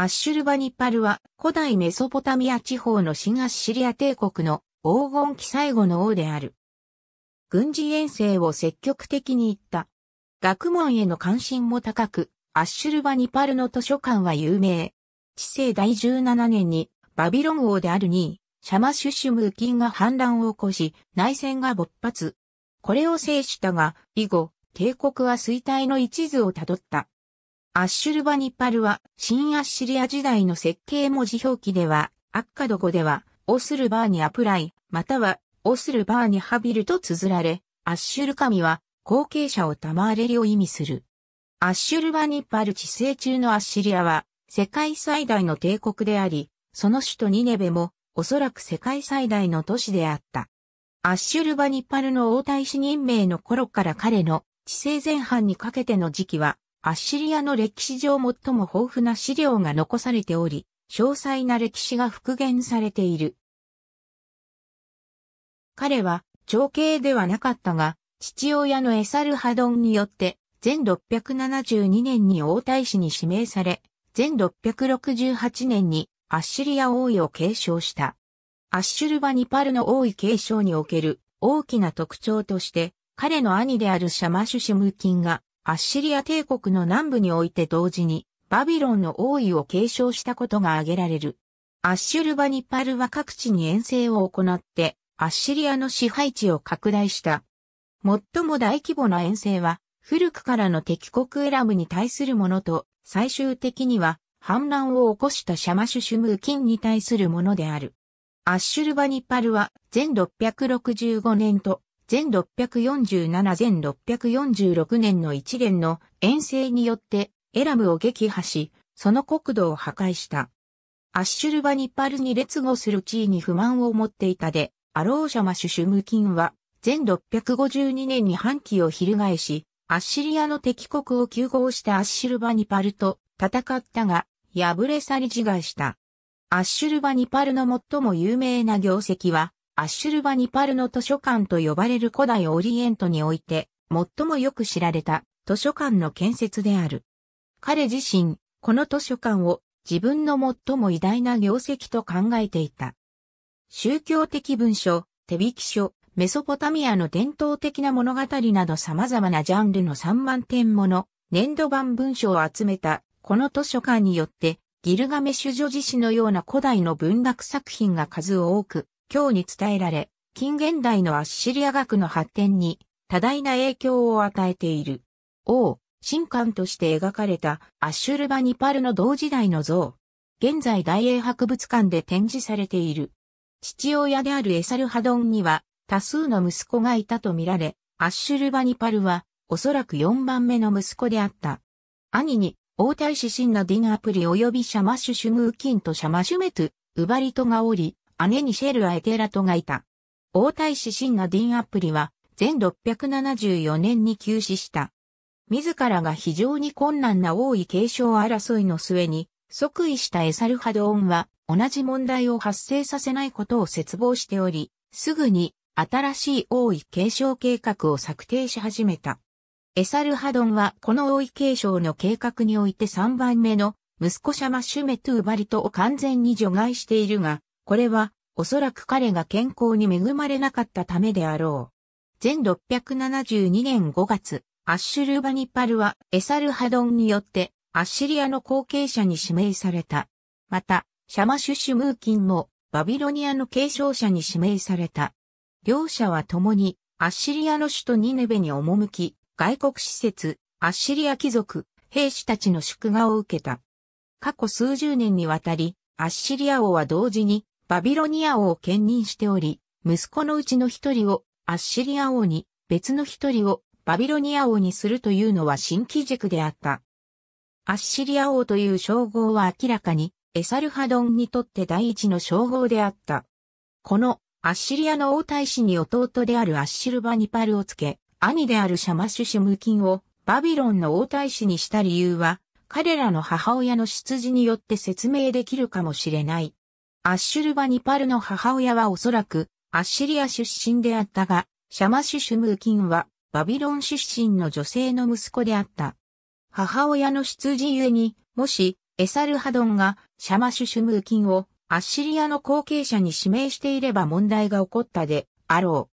アッシュルバニパルは古代メソポタミア地方の新アッシリア帝国の黄金期最後の王である。軍事遠征を積極的に行った。学問への関心も高く、アッシュルバニパルの図書館は有名。治世第17年にバビロン王である2位、シャマシュシュムーキンが反乱を起こし、内戦が勃発。これを制したが、以後、帝国は衰退の一途をたどった。アッシュルバニパルは、新アッシリア時代の設計文字表記では、アッカド語では、オスルバーにアプライ、または、オスルバーにハビルと綴られ、アッシュル神は、後継者を賜れりを意味する。アッシュルバニパル治世中のアッシリアは、世界最大の帝国であり、その首都ニネベも、おそらく世界最大の都市であった。アッシュルバニパルの王太子任命の頃から彼の治世前半にかけての時期は、アッシリアの歴史上最も豊富な資料が残されており、詳細な歴史が復元されている。彼は、長兄ではなかったが、父親のエサルハドンによって、全672年に王太子に指名され、全668年にアッシリア王位を継承した。アッシュルバニパルの王位継承における大きな特徴として、彼の兄であるシャマシュシムキンがアッシリア帝国の南部において同時にバビロンの王位を継承したことが挙げられる。アッシュルバニパルは各地に遠征を行ってアッシリアの支配地を拡大した。最も大規模な遠征は古くからの敵国エラムに対するものと最終的には反乱を起こしたシャマシュシュムーキンに対するものである。アッシュルバニパルは全665年と全647全646年の一連の遠征によってエラムを撃破し、その国土を破壊した。アッシュルバニパルに劣後する地位に不満を持っていたで、アローシャマシュシュムキンは、全652年に反旗を翻し、アッシリアの敵国を救合したアッシュルバニパルと戦ったが、敗れ去り自害した。アッシュルバニパルの最も有名な業績は、アッシュルバニパルの図書館と呼ばれる古代オリエントにおいて、最もよく知られた図書館の建設である。彼自身、この図書館を自分の最も偉大な業績と考えていた。宗教的文書、手引き書、メソポタミアの伝統的な物語など様々なジャンルの3万点もの年度版文書を集めたこの図書館によってギルガメシュ女自身のような古代の文学作品が数多く今日に伝えられ、近現代のアッシリア学の発展に多大な影響を与えている。王、神官として描かれたアッシュルバニパルの同時代の像。現在大英博物館で展示されている。父親であるエサルハドンには多数の息子がいたとみられ、アッシュルバニパルはおそらく4番目の息子であった。兄に王太子シンナディナアプリ及びシャマシュシュムーキンとシャマシュメトゥ、ウバリトがおり、姉にシェルア・エテラトがいた。王太子シンナ・ディン・アプリは、全674年に休止した。自らが非常に困難な王位継承争いの末に、即位したエサルハドオンは、同じ問題を発生させないことを絶望しており、すぐに、新しい王位継承計画を策定し始めた。エサルハドンはこの王位継承の計画において3番目の息子シャマシュメトゥーバリトを完全に除外しているが、これは、おそらく彼が健康に恵まれなかったためであろう。全672年5月、アッシュルバニパルはエサルハドンによってアッシリアの後継者に指名された。また、シャマシュシュムーキンもバビロニアの継承者に指名された。両者は共にアッシリアの首都ニネベに赴き、外国施設、アッシリア貴族、兵士たちの祝賀を受けた。過去数十年にわたり、アッシリア王は同時にバビロニア王を兼任しており、息子のうちの一人をアッシリア王に、別の一人をバビロニア王にするというのは新規軸であった。アッシリア王という称号は明らかにエサルハドンにとって第一の称号であった。このアッシリアの王太子に弟であるアッシルバニパルをつけ、兄であるシャマシュシムキンをバビロンの王太子にした理由は、彼らの母親の出自によって説明できるかもしれない。アッシュルバニパルの母親はおそらくアッシリア出身であったが、シャマシュシュムーキンはバビロン出身の女性の息子であった。母親の出自ゆえに、もしエサルハドンがシャマシュシュムーキンをアッシリアの後継者に指名していれば問題が起こったであろ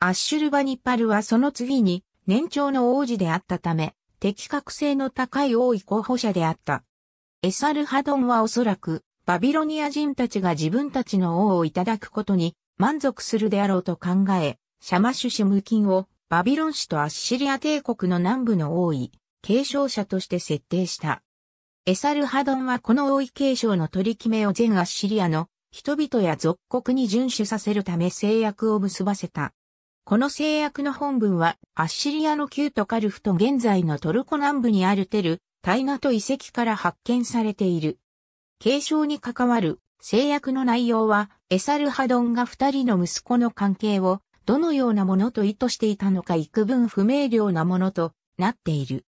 う。アッシュルバニパルはその次に年長の王子であったため、適格性の高い王位候補者であった。エサルハドンはおそらくバビロニア人たちが自分たちの王をいただくことに満足するであろうと考え、シャマシュシムキンをバビロン市とアッシリア帝国の南部の王位、継承者として設定した。エサルハドンはこの王位継承の取り決めを全アッシリアの人々や属国に遵守させるため制約を結ばせた。この制約の本文は、アッシリアの旧トカルフと現在のトルコ南部にあるテル、タイナと遺跡から発見されている。継承に関わる制約の内容は、エサルハドンが二人の息子の関係を、どのようなものと意図していたのか幾分不明瞭なものとなっている。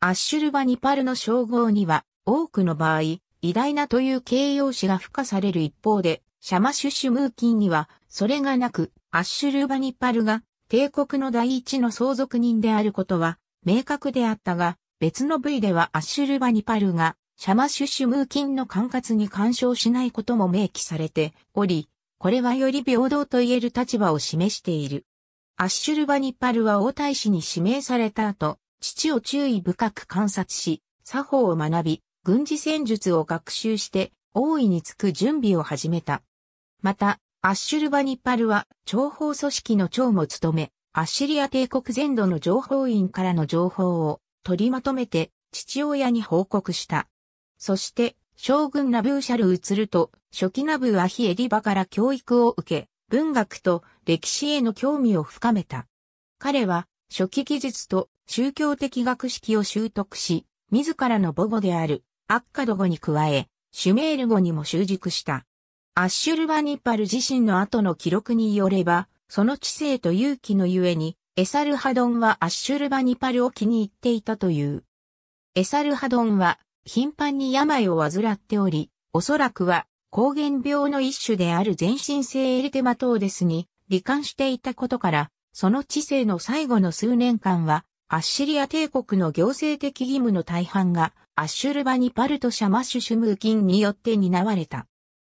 アッシュルバニパルの称号には、多くの場合、偉大なという形容詞が付加される一方で、シャマシュシュムーキンには、それがなく、アッシュルバニパルが、帝国の第一の相続人であることは、明確であったが、別の部位ではアッシュルバニパルが、シャマシュシュムー菌の管轄に干渉しないことも明記されており、これはより平等と言える立場を示している。アッシュルバニッパルは王太子に指名された後、父を注意深く観察し、作法を学び、軍事戦術を学習して王位につく準備を始めた。また、アッシュルバニッパルは情報組織の長も務め、アッシリア帝国全土の情報院からの情報を取りまとめて父親に報告した。そして、将軍ナブーシャル移ると、初期ナブーアヒエディバから教育を受け、文学と歴史への興味を深めた。彼は、初期技術と宗教的学識を習得し、自らの母語であるアッカド語に加え、シュメール語にも習熟した。アッシュルバニッパル自身の後の記録によれば、その知性と勇気のゆえに、エサルハドンはアッシュルバニパルを気に入っていたという。エサルハドンは頻繁に病を患っており、おそらくは、抗原病の一種である全身性エリテマトーデスに、罹患していたことから、その治世の最後の数年間は、アッシリア帝国の行政的義務の大半が、アッシュルバニパルトャマッシュシュムーキンによって担われた。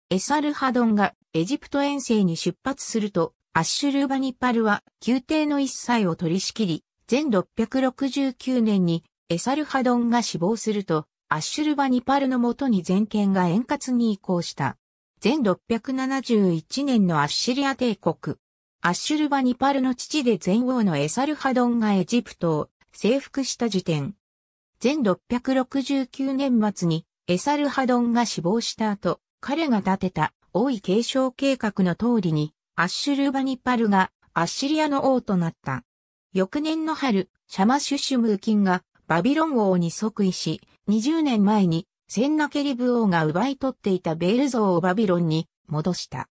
エサルハドンがエジプト遠征に出発すると、アッシュルバニパルは宮廷の一切を取り仕切り、全669年にエサルハドンが死亡すると、アッシュルバニパルのもとに全権が円滑に移行した。全671年のアッシリア帝国。アッシュルバニパルの父で前王のエサルハドンがエジプトを征服した時点。全669年末にエサルハドンが死亡した後、彼が立てた王位継承計画の通りに、アッシュルバニパルがアッシリアの王となった。翌年の春、シャマシュシュムーキンがバビロン王に即位し、20年前にセンナケリブ王が奪い取っていたベール像をバビロンに戻した。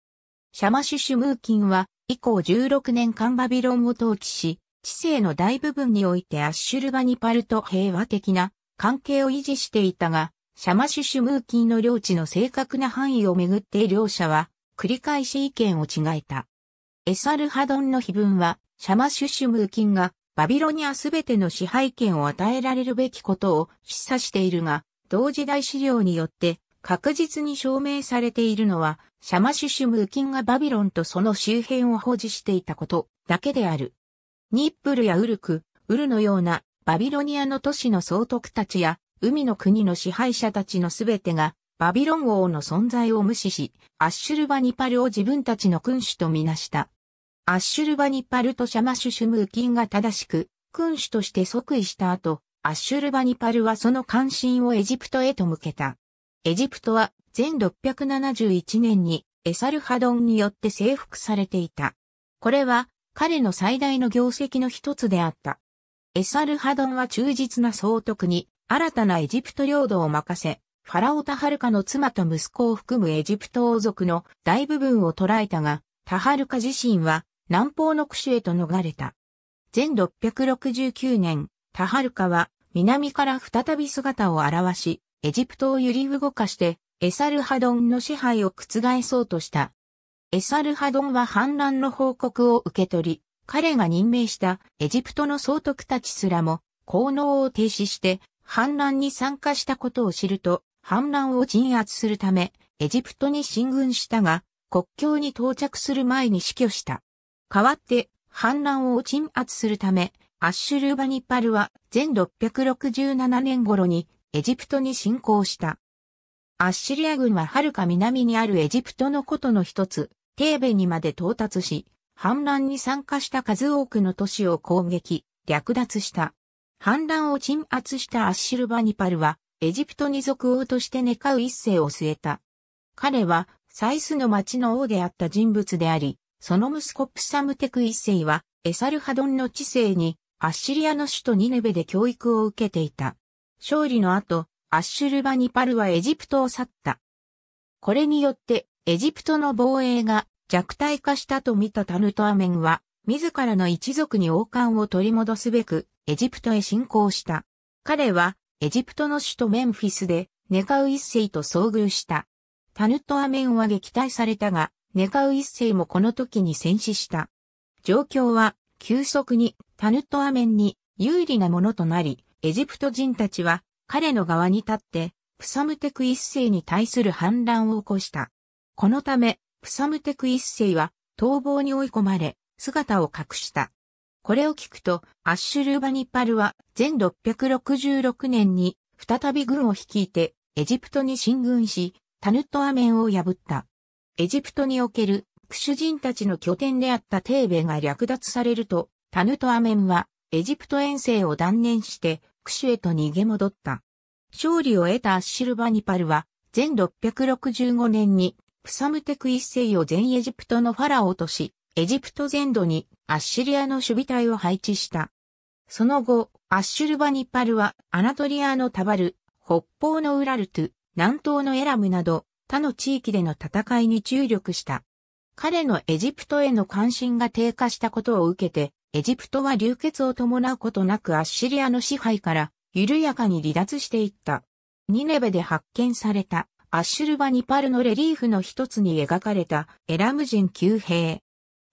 シャマシュシュムーキンは以降16年間バビロンを統治し、知性の大部分においてアッシュルバニパルと平和的な関係を維持していたが、シャマシュシュムーキンの領地の正確な範囲をめぐって両者は繰り返し意見を違えた。エサルハドンの碑文は、シャマシュシュムーキンがバビロニアすべての支配権を与えられるべきことを示唆しているが、同時代資料によって確実に証明されているのは、シャマシュシュムーキンがバビロンとその周辺を保持していたことだけである。ニップルやウルク、ウルのようなバビロニアの都市の総督たちや海の国の支配者たちのすべてがバビロン王の存在を無視し、アッシュルバニパルを自分たちの君主とみなした。アッシュルバニパルとシャマシュシュムーキンが正しく、君主として即位した後、アッシュルバニパルはその関心をエジプトへと向けた。エジプトは全671年にエサルハドンによって征服されていた。これは彼の最大の業績の一つであった。エサルハドンは忠実な総督に新たなエジプト領土を任せ、ファラオタハルカの妻と息子を含むエジプト王族の大部分を捉えたが、タハルカ自身は南方の区種へと逃れた。全669年、タハルカは南から再び姿を現し、エジプトを揺り動かして、エサルハドンの支配を覆そうとした。エサルハドンは反乱の報告を受け取り、彼が任命したエジプトの総督たちすらも、効能を停止して、反乱に参加したことを知ると、反乱を鎮圧するため、エジプトに進軍したが、国境に到着する前に死去した。代わって、反乱を鎮圧するため、アッシュルバニパルは全667年頃にエジプトに侵攻した。アッシリア軍は遥か南にあるエジプトのことの一つ、テーベにまで到達し、反乱に参加した数多くの都市を攻撃、略奪した。反乱を鎮圧したアッシルバニパルは、エジプトに属王として寝かう一世を据えた。彼は、サイスの町の王であった人物であり、その息子プサムテク一世は、エサルハドンの治世に、アッシリアの首都ニネベで教育を受けていた。勝利の後、アッシュルバニパルはエジプトを去った。これによって、エジプトの防衛が弱体化したと見たタヌトアメンは、自らの一族に王冠を取り戻すべく、エジプトへ侵攻した。彼は、エジプトの首都メンフィスで、ネカウ一世と遭遇した。タヌトアメンは撃退されたが、ネカウ一世もこの時に戦死した。状況は急速にタヌットアメンに有利なものとなり、エジプト人たちは彼の側に立って、プサムテク一世に対する反乱を起こした。このため、プサムテク一世は逃亡に追い込まれ、姿を隠した。これを聞くと、アッシュルーバニパルは、前666年に、再び軍を率いて、エジプトに進軍し、タヌットアメンを破った。エジプトにおけるクシュ人たちの拠点であったテーベが略奪されると、タヌとアメンはエジプト遠征を断念してクシュへと逃げ戻った。勝利を得たアッシルバニパルは、前665年にプサムテク一世を全エジプトのファラオとし、エジプト全土にアッシリアの守備隊を配置した。その後、アッシュルバニパルはアナトリアのタバル、北方のウラルトゥ、南東のエラムなど、他の地域での戦いに注力した。彼のエジプトへの関心が低下したことを受けて、エジプトは流血を伴うことなくアッシリアの支配から緩やかに離脱していった。ニネベで発見されたアッシュルバニパルのレリーフの一つに描かれたエラム人旧兵。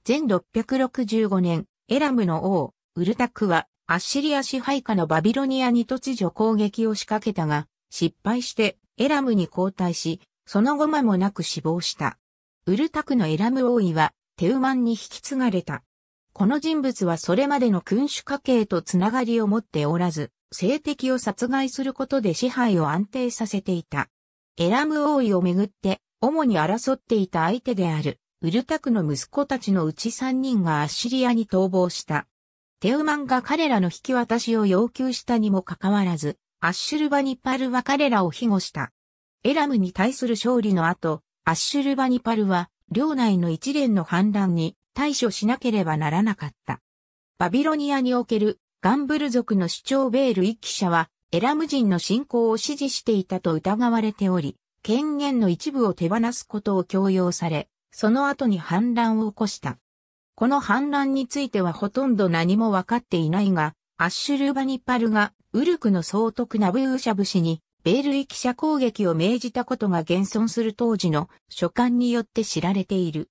全665年、エラムの王、ウルタクはアッシリア支配下のバビロニアに突如攻撃を仕掛けたが、失敗してエラムに交代し、その後間もなく死亡した。ウルタクのエラム王位はテウマンに引き継がれた。この人物はそれまでの君主家系とつながりを持っておらず、性敵を殺害することで支配を安定させていた。エラム王位をめぐって、主に争っていた相手である、ウルタクの息子たちのうち3人がアッシリアに逃亡した。テウマンが彼らの引き渡しを要求したにもかかわらず、アッシュルバニパルは彼らを庇護した。エラムに対する勝利の後、アッシュルバニパルは、領内の一連の反乱に対処しなければならなかった。バビロニアにおけるガンブル族の主張ベール一記者は、エラム人の信仰を支持していたと疑われており、権限の一部を手放すことを強要され、その後に反乱を起こした。この反乱についてはほとんど何もわかっていないが、アッシュルバニパルがウルクの総督ナブーシャブ氏にベール記者攻撃を命じたことが現存する当時の書簡によって知られている。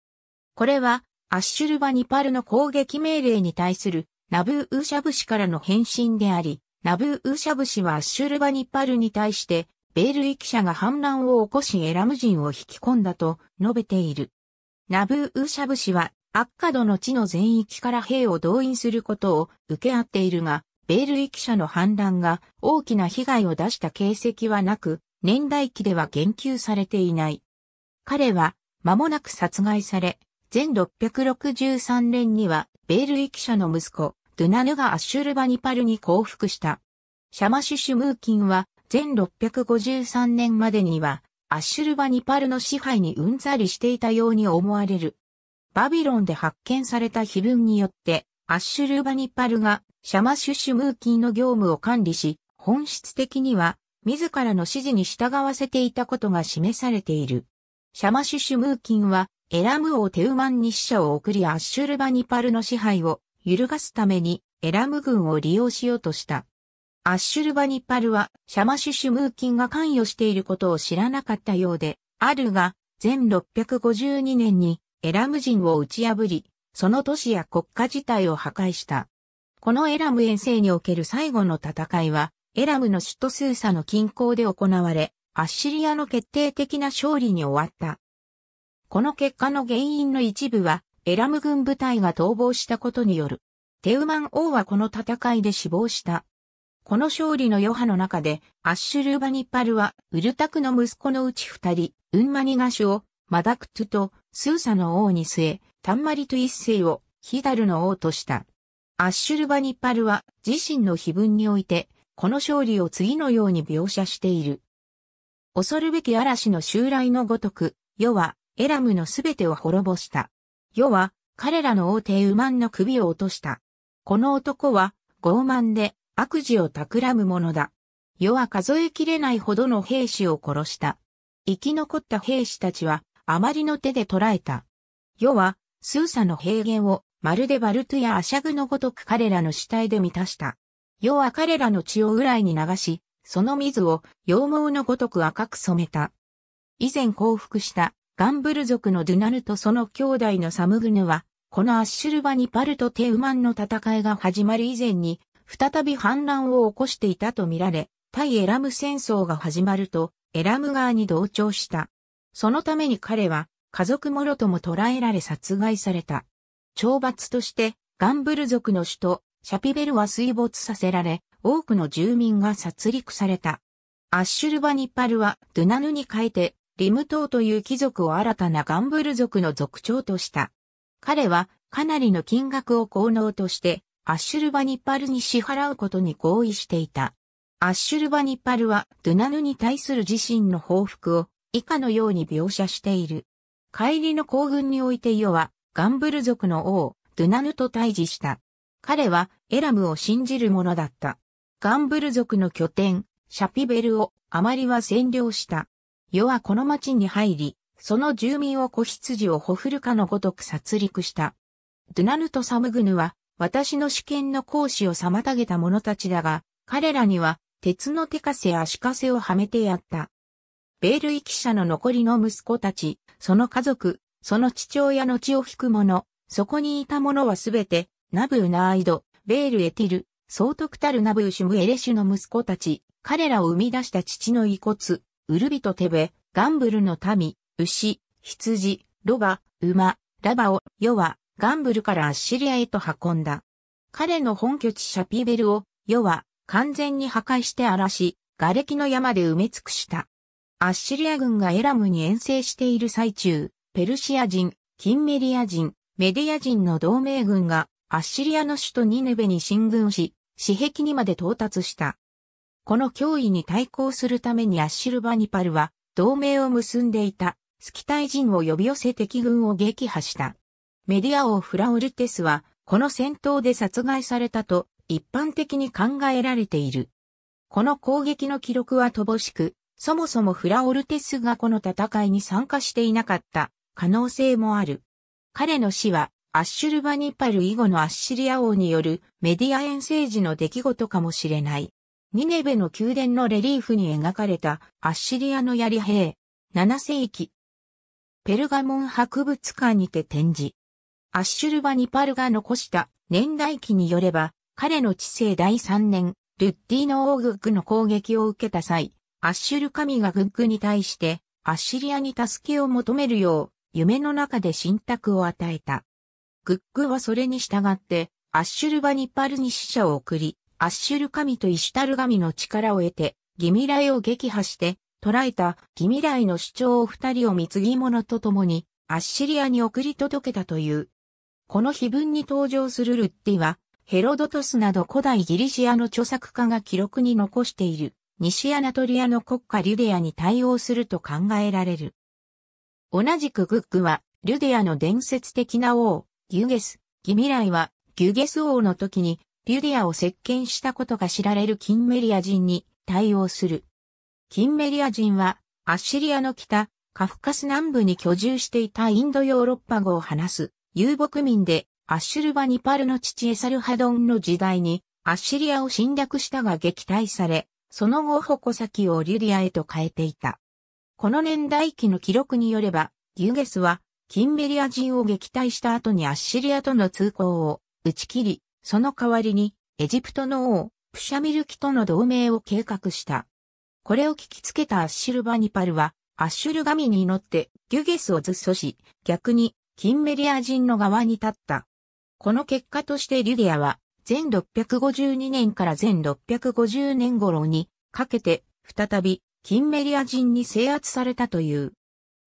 これは、アッシュルバニパルの攻撃命令に対するナブーウーシャブ氏からの返信であり、ナブーウーシャブ氏はアッシュルバニパルに対して、ベール記者が反乱を起こしエラム人を引き込んだと述べている。ナブーウシャブ氏は、アッカドの地の全域から兵を動員することを受け合っているが、ベール記者の反乱が大きな被害を出した形跡はなく、年代記では言及されていない。彼は間もなく殺害され、全663年にはベール記者の息子、ドゥナヌがアッシュルバニパルに降伏した。シャマシュシュムーキンは全653年までにはアッシュルバニパルの支配にうんざりしていたように思われる。バビロンで発見された碑文によって、アッシュルバニパルがシャマシュシュムーキーの業務を管理し、本質的には自らの指示に従わせていたことが示されている。シャマシュシュムーキンはエラム王テウマンに死者を送りアッシュルバニパルの支配を揺るがすためにエラム軍を利用しようとした。アッシュルバニパルはシャマシュシュムーキンが関与していることを知らなかったようで、あるが、全652年にエラム人を打ち破り、その都市や国家自体を破壊した。このエラム遠征における最後の戦いは、エラムの首都スーサの近郊で行われ、アッシリアの決定的な勝利に終わった。この結果の原因の一部は、エラム軍部隊が逃亡したことによる。テウマン王はこの戦いで死亡した。この勝利の余波の中で、アッシュルーバニッパルは、ウルタクの息子のうち二人、ウンマニガシュを、マダクトゥと、スーサの王に据え、タンマリト一世を、ヒダルの王とした。アッシュルバニッパルは自身の碑文において、この勝利を次のように描写している。恐るべき嵐の襲来のごとく、世はエラムのすべてを滅ぼした。世は彼らの王帝ウマンの首を落とした。この男は傲慢で悪事を企む者だ。世は数えきれないほどの兵士を殺した。生き残った兵士たちはあまりの手で捕らえた。世はスーサの平原をまるでバルトやアシャグのごとく彼らの死体で満たした。要は彼らの血を裏に流し、その水を羊毛のごとく赤く染めた。以前降伏したガンブル族のドゥナルとその兄弟のサムグヌは、このアッシュルバにパルト・テウマンの戦いが始まる以前に、再び反乱を起こしていたとみられ、対エラム戦争が始まると、エラム側に同調した。そのために彼は、家族もろとも捕らえられ殺害された。懲罰として、ガンブル族の首都、シャピベルは水没させられ、多くの住民が殺戮された。アッシュルバニッパルはドゥナヌに変えて、リム島という貴族を新たなガンブル族の族長とした。彼はかなりの金額を効能として、アッシュルバニッパルに支払うことに合意していた。アッシュルバニッパルはドゥナヌに対する自身の報復を以下のように描写している。帰りの行軍においてイはガンブル族の王、ドゥナヌと対峙した。彼はエラムを信じる者だった。ガンブル族の拠点、シャピベルをあまりは占領した。世はこの町に入り、その住民を子羊をほふるかのごとく殺戮した。ドゥナヌとサムグヌは、私の試験の講師を妨げた者たちだが、彼らには、鉄の手枷や足枷をはめてやった。ベール遺棄者の残りの息子たち、その家族、その父親の血を引く者、そこにいた者はすべて、ナブーナーイド、ベールエティル、総督たるナブーシュムエレシュの息子たち、彼らを生み出した父の遺骨、ウルビトテベ、ガンブルの民、牛、羊、ロバ、馬、ラバを、世は、ガンブルからアッシリアへと運んだ。彼の本拠地シャピーベルを、世は、完全に破壊して荒らし、瓦礫の山で埋め尽くした。アッシリア軍がエラムに遠征している最中、ペルシア人、キンメリア人、メディア人の同盟軍がアッシリアの首都ニネベに進軍し、私壁にまで到達した。この脅威に対抗するためにアッシルバニパルは同盟を結んでいたスキタイ人を呼び寄せ敵軍を撃破した。メディア王フラウルテスはこの戦闘で殺害されたと一般的に考えられている。この攻撃の記録は乏しく、そもそもフラオルテスがこの戦いに参加していなかった可能性もある。彼の死は、アッシュルバニパル以後のアッシリア王によるメディア遠征時の出来事かもしれない。ニネベの宮殿のレリーフに描かれたアッシリアの槍兵。7世紀。ペルガモン博物館にて展示。アッシュルバニパルが残した年代記によれば、彼の治世第3年、ルッディの王グッグの攻撃を受けた際、アッシュル神がグッグに対して、アッシリアに助けを求めるよう、夢の中で信託を与えた。グッグはそれに従って、アッシュルバニパルに死者を送り、アッシュル神とイシュタル神の力を得て、ギミライを撃破して、捉えたギミライの主張を二人を貢ぎ物と共に、アッシリアに送り届けたという。この碑文に登場するルッティは、ヘロドトスなど古代ギリシアの著作家が記録に残している、西アナトリアの国家リディアに対応すると考えられる。同じくグッグは、ルディアの伝説的な王、ギュゲス、ギミライは、ギュゲス王の時に、リュディアを接見したことが知られるキンメリア人に対応する。キンメリア人は、アッシリアの北、カフカス南部に居住していたインドヨーロッパ語を話す遊牧民で、アッシュルバニパルの父エサルハドンの時代に、アッシリアを侵略したが撃退され、その後矛先をリュディアへと変えていた。この年代記の記録によれば、ギュゲスは、キンベリア人を撃退した後にアッシリアとの通行を打ち切り、その代わりに、エジプトの王、プシャミルキとの同盟を計画した。これを聞きつけたアッシルバニパルは、アッシュル神に乗ってギュゲスをずっそし、逆にキンベリア人の側に立った。この結果としてリュディアは、前652年から前650年頃にかけて、再びキンメリア人に制圧されたという。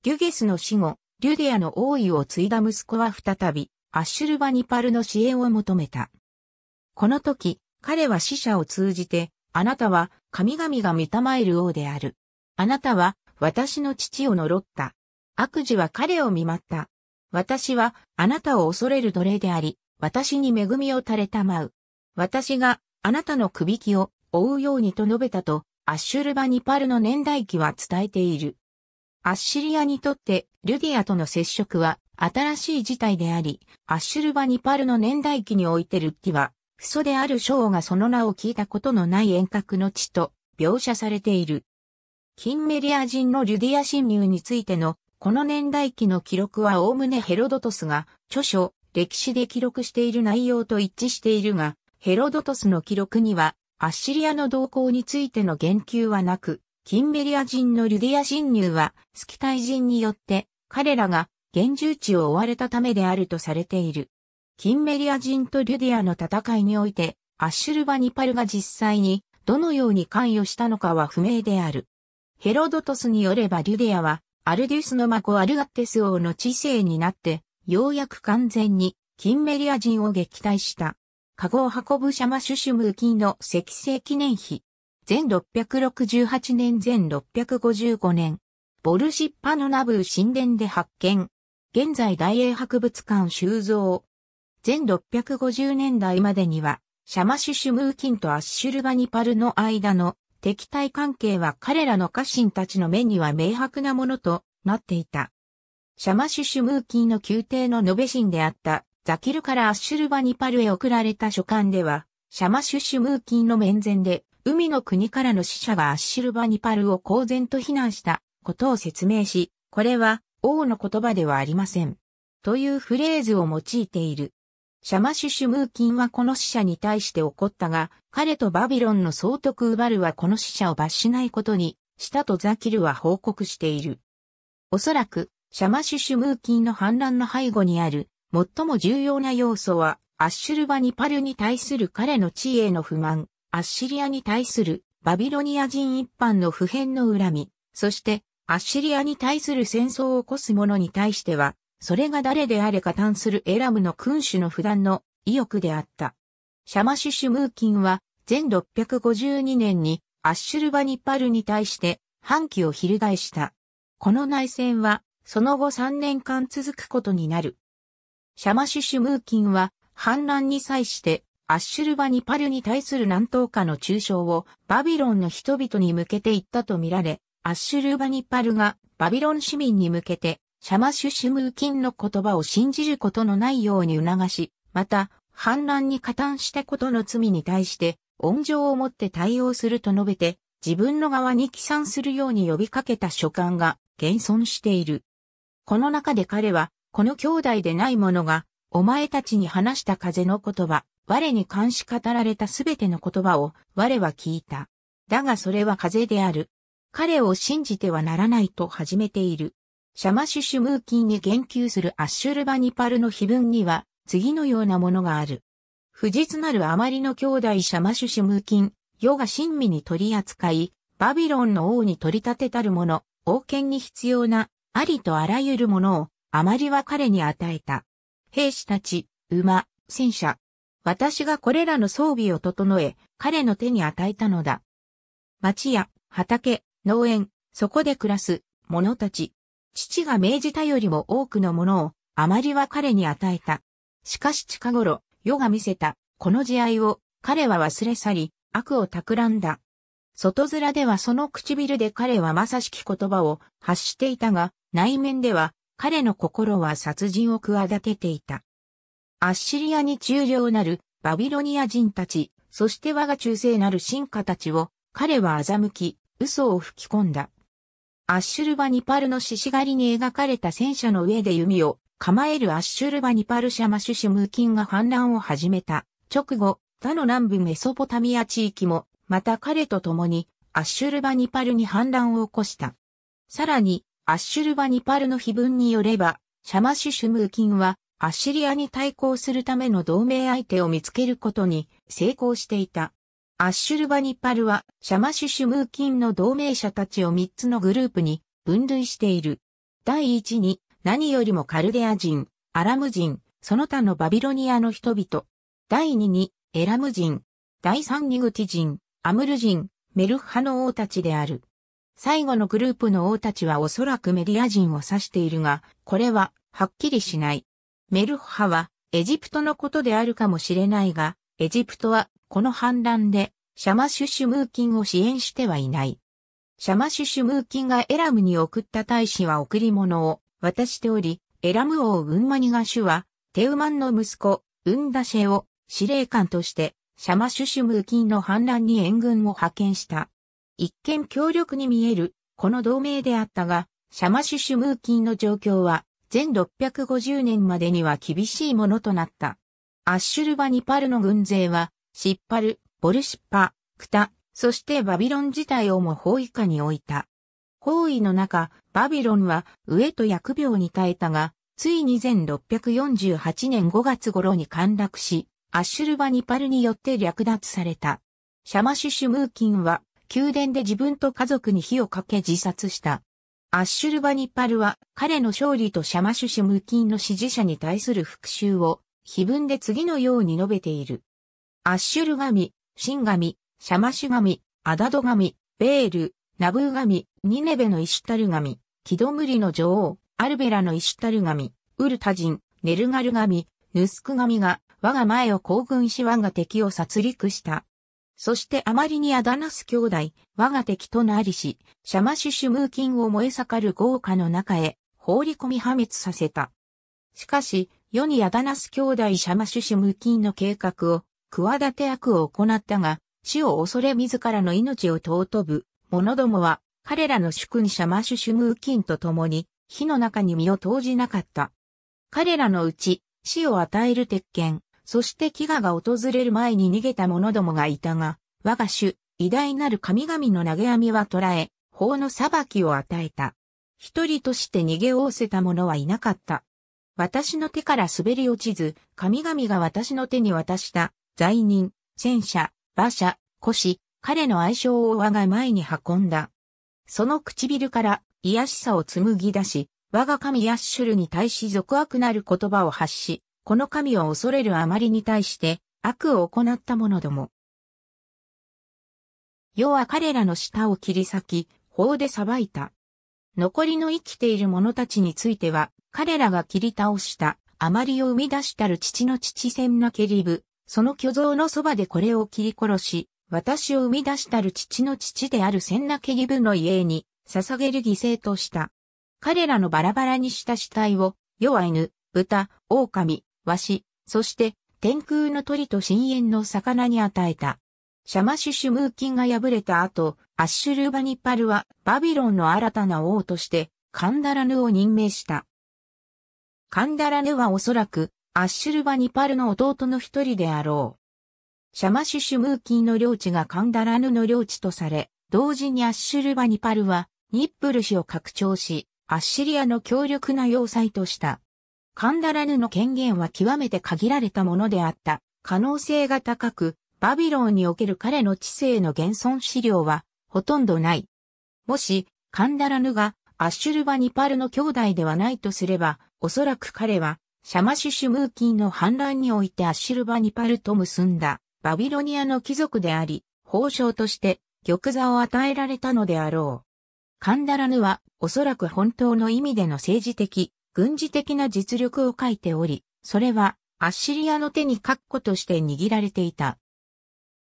ギュゲスの死後、リュディアの王位を継いだ息子は再び、アッシュルバニパルの支援を求めた。この時、彼は死者を通じて、あなたは神々が見たまえる王である。あなたは私の父を呪った。悪事は彼を見舞った。私はあなたを恐れる奴隷であり、私に恵みを垂れたまう。私があなたの首輝を追うようにと述べたと、アッシュルバニパルの年代記は伝えている。アッシリアにとってルディアとの接触は新しい事態であり、アッシュルバニパルの年代記においてルッティは、不祖であるシがその名を聞いたことのない遠隔の地と描写されている。キンメリア人のルディア侵入についてのこの年代記の記録はおおむねヘロドトスが著書、歴史で記録している内容と一致しているが、ヘロドトスの記録にはアッシリアの動向についての言及はなく、キンベリア人のリュディア侵入は、スキタイ人によって、彼らが、厳重地を追われたためであるとされている。キンメリア人とリュディアの戦いにおいて、アッシュルバニパルが実際にどのように関与したのかは不明である。ヘロドトスによればリュディアは、アルディウスの孫アルガッテス王の知性になって、ようやく完全にキンメリア人を撃退した。カゴを運ぶシャマシュシュムーキーの石製記念碑。全668年全655年。ボルシッパのナブー神殿で発見。現在大英博物館収蔵。全650年代までには、シャマシュシュムーキンとアッシュルバニパルの間の敵対関係は彼らの家臣たちの目には明白なものとなっていた。シャマシュシュムーキンの宮廷の延べ神であったザキルからアッシュルバニパルへ送られた書簡では、シャマシュシュムーキンの面前で、海の国からの死者がアッシュルバニパルを公然と非難したことを説明し、これは王の言葉ではありません。というフレーズを用いている。シャマシュシュムーキンはこの死者に対して怒ったが、彼とバビロンの総督ウバルはこの死者を罰しないことにしたとザキルは報告している。おそらく、シャマシュシュムーキンの反乱の背後にある最も重要な要素は、アッシュルバニパルに対する彼の地位への不満、アッシリアに対するバビロニア人一般の普遍の恨み、そしてアッシリアに対する戦争を起こす者に対しては、それが誰であれか単するエラムの君主の不断の意欲であった。シャマシュシュムーキンは、前652年にアッシュルバニパルに対して反旗を翻した。この内戦は、その後3年間続くことになる。シャマシュシュムーキンは反乱に際してアッシュルバニパルに対する南東下の中傷をバビロンの人々に向けていったとみられ、アッシュルバニパルがバビロン市民に向けてシャマシュシュムーキンの言葉を信じることのないように促し、また反乱に加担したことの罪に対して恩情を持って対応すると述べて、自分の側に帰参するように呼びかけた書簡が現存している。この中で彼はこの兄弟でない者が、お前たちに話した風の言葉、我に監視語られたすべての言葉を、我は聞いた。だがそれは風である。彼を信じてはならないと始めている。シャマシュシュムーキンに言及するアッシュルバニパルの碑文には、次のようなものがある。不実なるあまりの兄弟シャマシュシュムーキン、世が親身に取り扱い、バビロンの王に取り立てたるもの、王権に必要な、ありとあらゆるものを、あまりは彼に与えた。兵士たち、馬、戦車。私がこれらの装備を整え、彼の手に与えたのだ。町や、畑、農園、そこで暮らす、者たち。父が命じたよりも多くのものを、あまりは彼に与えた。しかし近頃、世が見せた、この慈愛を、彼は忘れ去り、悪を企んだ。外面ではその唇で彼はまさしき言葉を発していたが、内面では彼の心は殺人を企てていた。アッシリアに中領なるバビロニア人たち、そして我が中世なる進化たちを、彼は欺き、嘘を吹き込んだ。アッシュルバニパルの獅子狩りに描かれた戦車の上で弓を構えるアッシュルバニパルシャマシュシュムーキンが反乱を始めた。直後、他の南部メソポタミア地域も、また彼と共にアッシュルバニパルに反乱を起こした。さらに、アッシュルバニパルの碑文によれば、シャマシュシュムーキンは、アッシリアに対抗するための同盟相手を見つけることに成功していた。アッシュルバニパルは、シャマシュシュムーキンの同盟者たちを3つのグループに分類している。第1に、何よりもカルデア人、アラム人、その他のバビロニアの人々。第2に、エラム人。第3にグティ人、アムル人、メルハの王たちである。最後のグループの王たちはおそらくメディア人を指しているが、これははっきりしない。メルハはエジプトのことであるかもしれないが、エジプトはこの反乱でシャマシュシュムーキンを支援してはいない。シャマシュシュムーキンがエラムに送った大使は贈り物を渡しており、エラム王ウンマニガシュは、テウマンの息子、ウンダシェを司令官として、シャマシュシュムーキンの反乱に援軍を派遣した。一見強力に見える、この同盟であったが、シャマシュシュムーキンの状況は、全650年までには厳しいものとなった。アッシュルバニパルの軍勢は、シッパル、ボルシッパ、クタ、そしてバビロン自体をも包囲下に置いた。包囲の中、バビロンは飢えと疫病に耐えたが、ついに1648年5月頃に陥落し、アッシュルバニパルによって略奪された。シャマシュシュムーキンは宮殿で自分と家族に火をかけ自殺した。アッシュルバニッパルは彼の勝利とシャマシュシュムキンの支持者に対する復讐を碑文で次のように述べている。アッシュル神、神神、シャマシュ神、アダド神、ベール、ナブー神、ニネベのイシュタル神、キドムリの女王、アルベラのイシュタル神、ウルタ人、ネルガル神、ヌスク神が我が前を行軍し我が敵を殺戮した。そしてあまりにアダナス兄弟、我が敵となりし、シャマシュシュムーキンを燃え盛る豪華の中へ放り込み破滅させた。しかし、世にアダナス兄弟シャマシュシュムーキンの計画を、企て悪を行ったが、死を恐れ自らの命を尊ぶ、者どもは、彼らの主君シャマシュシュムーキンと共に、火の中に身を投じなかった。彼らのうち、死を与える鉄拳、そして飢餓が訪れる前に逃げた者どもがいたが、我が主、偉大なる神々の投げ網は捕らえ、法の裁きを与えた。一人として逃げおおせた者はいなかった。私の手から滑り落ちず、神々が私の手に渡した、罪人、戦車、馬車、腰、彼の愛称を我が前に運んだ。その唇から、癒しさを紡ぎ出し、我が神ヤッシュルに対し俗悪なる言葉を発し、この神を恐れるあまりに対して悪を行った者ども。世は彼らの舌を切り裂き、法で裁いた。残りの生きている者たちについては、彼らが切り倒した、あまりを生み出したる父の父千なケリブ、その巨像のそばでこれを切り殺し、私を生み出したる父の父である千ンナケリブの家に捧げる犠牲とした。彼らのバラバラにした死体を、世は犬、豚、狼、わし、そして天空の鳥と深淵の魚に与えた。シャマシュシュムーキンが敗れた後、アッシュルバニパルはバビロンの新たな王としてカンダラヌを任命した。カンダラヌはおそらくアッシュルバニパルの弟の一人であろう。シャマシュシュムーキンの領地がカンダラヌの領地とされ、同時にアッシュルバニパルはニップル氏を拡張し、アッシリアの強力な要塞とした。カンダラヌの権限は極めて限られたものであった。可能性が高く、バビロンにおける彼の知性の現存資料はほとんどない。もし、カンダラヌがアッシュルバニパルの兄弟ではないとすれば、おそらく彼は、シャマシュシュムーキンの反乱においてアッシュルバニパルと結んだ、バビロニアの貴族であり、法相として玉座を与えられたのであろう。カンダラヌは、おそらく本当の意味での政治的、軍事的な実力を書いており、それはアッシリアの手に確固として握られていた。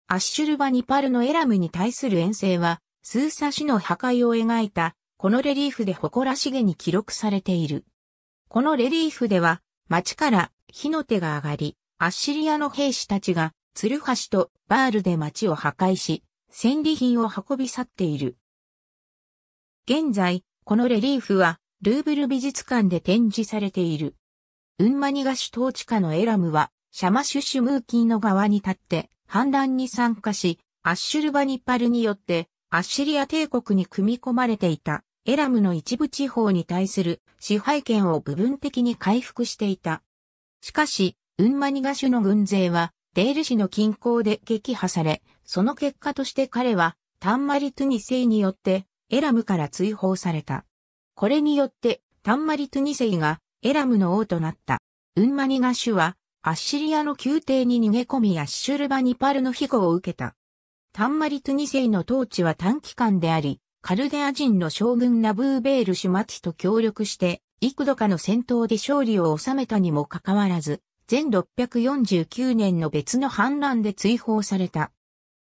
アッシュルバニパルのエラムに対する遠征は、スーサの破壊を描いた、このレリーフで誇らしげに記録されている。このレリーフでは、町から火の手が上がり、アッシリアの兵士たちが、ツルハシとバールで町を破壊し、戦利品を運び去っている。現在、このレリーフはルーブル美術館で展示されている。ウンマニガシュ統治下のエラムは、シャマシュシュムーキーの側に立って、反乱に参加し、アッシュルバニパルによって、アッシリア帝国に組み込まれていた、エラムの一部地方に対する支配権を部分的に回復していた。しかし、ウンマニガシュの軍勢は、デール市の近郊で撃破され、その結果として彼は、タンマリトゥニイによって、エラムから追放された。これによって、タンマリトゥニセイがエラムの王となった。ウンマニガシュは、アッシリアの宮廷に逃げ込みアッシュルバニパルの庇護を受けた。タンマリトゥニセイの統治は短期間であり、カルデア人の将軍ナブーベール・シュマティと協力して、幾度かの戦闘で勝利を収めたにもかかわらず、全649年の別の反乱で追放された。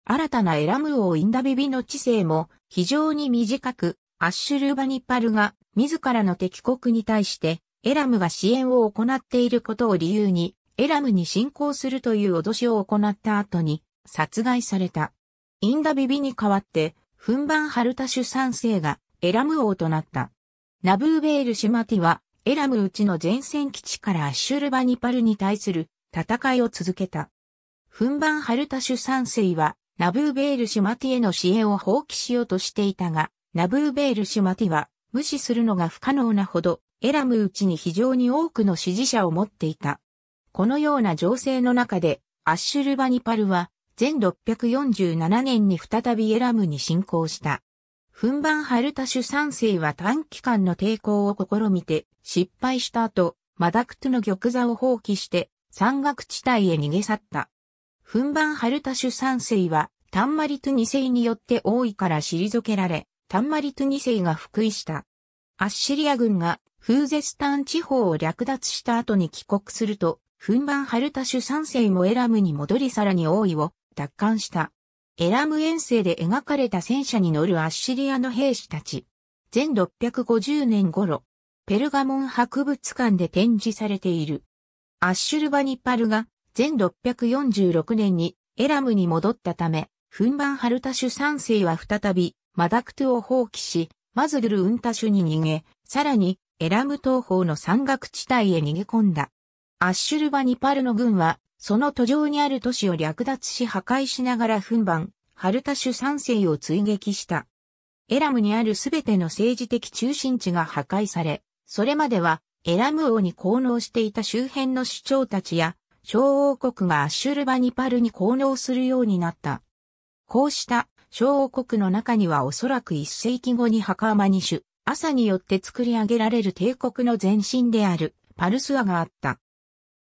新たなエラム王インダビビの知性も非常に短く、アッシュルバニパルが自らの敵国に対して、エラムが支援を行っていることを理由に、エラムに侵攻するという脅しを行った後に、殺害された。インダビビに代わって、フンバンハルタシュ三世がエラム王となった。ナブーベール・シュマティは、エラムうちの前線基地からアッシュルバニパルに対する戦いを続けた。フンバンハルタシュ三世は、ナブーベール・シュマティへの支援を放棄しようとしていたが、ナブーベール・シュマティは、無視するのが不可能なほど、エラムうちに非常に多くの支持者を持っていた。このような情勢の中で、アッシュルバニパルは、前647年に再びエラムに侵攻した。フンバンハルタシュ三世は短期間の抵抗を試みて、失敗した後、マダクトゥの玉座を放棄して、山岳地帯へ逃げ去った。フンバンハルタシュ三世は、タンマリトゥ二世によって王位から退けられ、タンマリトゥ2世が復位した。アッシリア軍がフーゼスタン地方を略奪した後に帰国すると、フンバンハルタシュ3世もエラムに戻りさらに王位を奪還した。エラム遠征で描かれた戦車に乗るアッシリアの兵士たち。全650年頃、ペルガモン博物館で展示されている。アッシュルバニパルが全646年にエラムに戻ったため、フンバンハルタシュ3世は再びマダクトゥを放棄し、マズルウンタシュに逃げ、さらにエラム東方の山岳地帯へ逃げ込んだ。アッシュルバニパルの軍は、その途上にある都市を略奪し破壊しながら奮番、ハルタシュ三世を追撃した。エラムにあるすべての政治的中心地が破壊され、それまではエラム王に功能していた周辺の首長たちや、小王国がアッシュルバニパルに功能するようになった。こうした小王国の中にはおそらく一世紀後に墓マニシュ、朝によって作り上げられる帝国の前身であるパルスアがあった。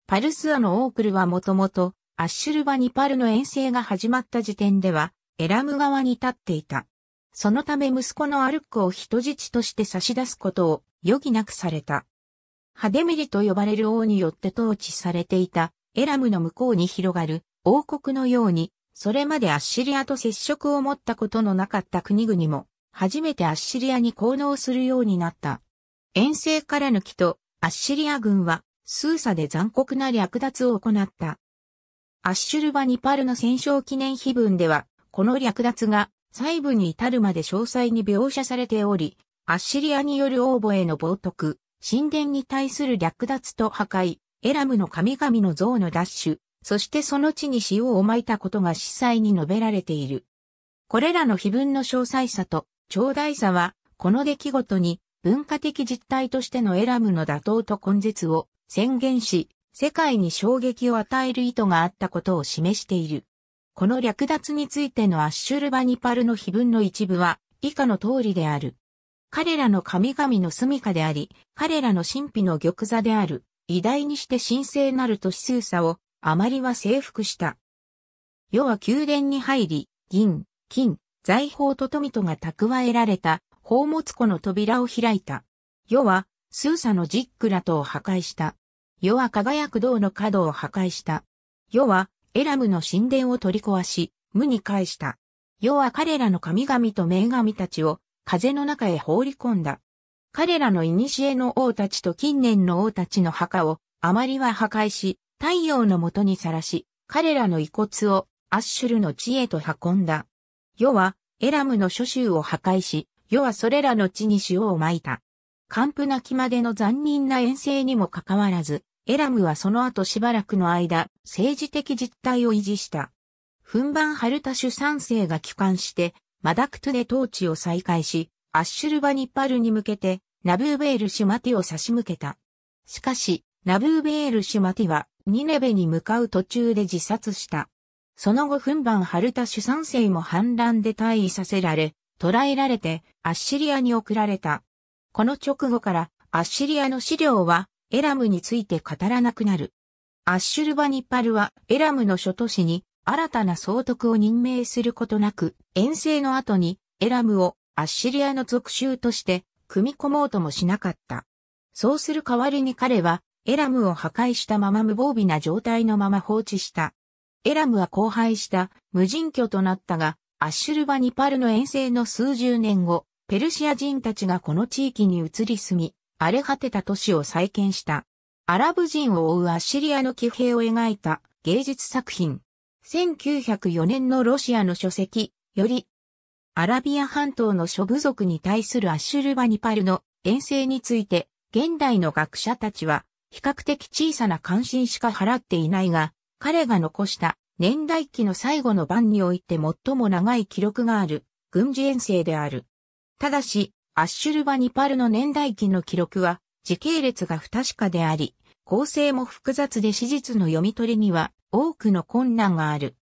パルスアのオークルはもともとアッシュルバニパルの遠征が始まった時点ではエラム側に立っていた。そのため息子のアルックを人質として差し出すことを余儀なくされた。ハデメリと呼ばれる王によって統治されていたエラムの向こうに広がる王国のようにそれまでアッシリアと接触を持ったことのなかった国々も、初めてアッシリアに奉納するようになった。遠征から抜きと、アッシリア軍は、スーサで残酷な略奪を行った。アッシュルバニパルの戦勝記念碑文では、この略奪が細部に至るまで詳細に描写されており、アッシリアによる応募への冒涜、神殿に対する略奪と破壊、エラムの神々の像の奪取、そしてその地に塩を撒いたことが司祭に述べられている。これらの碑文の詳細さと、長大さは、この出来事に、文化的実態としてのエラムの打倒と根絶を宣言し、世界に衝撃を与える意図があったことを示している。この略奪についてのアッシュルバニパルの碑文の一部は、以下の通りである。彼らの神々の住処であり、彼らの神秘の玉座である、偉大にして神聖なると市数差をあまりは征服した。世は宮殿に入り、銀、金、財宝と富とが蓄えられた宝物庫の扉を開いた。世は、スーサのジックラトを破壊した。世は輝く銅の角を破壊した。世は、エラムの神殿を取り壊し、無に返した。世は彼らの神々と女神たちを風の中へ放り込んだ。彼らの古の王たちと近年の王たちの墓をあまりは破壊し、太陽のもとにさらし、彼らの遺骨をアッシュルの地へと運んだ。世は、エラムの諸州を破壊し、世はそれらの地に塩を撒いた。完膚なきまでの残忍な遠征にもかかわらず、エラムはその後しばらくの間、政治的実態を維持した。バンハルタシュ三世が帰還して、マダクトゥで統治を再開し、アッシュルバニッパルに向けて、ナブーベールシュマティを差し向けた。しかし、ナブーベールシュマティは、ニネベに向かう途中で自殺した。その後フンバン・ハルタ主産生も反乱で退位させられ、捕らえられてアッシリアに送られた。この直後からアッシリアの資料はエラムについて語らなくなる。アッシュルバニッパルはエラムの諸都市に新たな総督を任命することなく、遠征の後にエラムをアッシリアの属州として組み込もうともしなかった。そうする代わりに彼はエラムを破壊したまま無防備な状態のまま放置した。エラムは荒廃した無人居となったが、アッシュルバニパルの遠征の数十年後、ペルシア人たちがこの地域に移り住み、荒れ果てた都市を再建した。アラブ人を追うアッシリアの騎兵を描いた芸術作品。1904年のロシアの書籍、より、アラビア半島の諸部族に対するアッシュルバニパルの遠征について、現代の学者たちは比較的小さな関心しか払っていないが、彼が残した年代記の最後の番において最も長い記録がある軍事遠征である。ただし、アッシュルバニパルの年代記の記録は時系列が不確かであり、構成も複雑で史実の読み取りには多くの困難がある。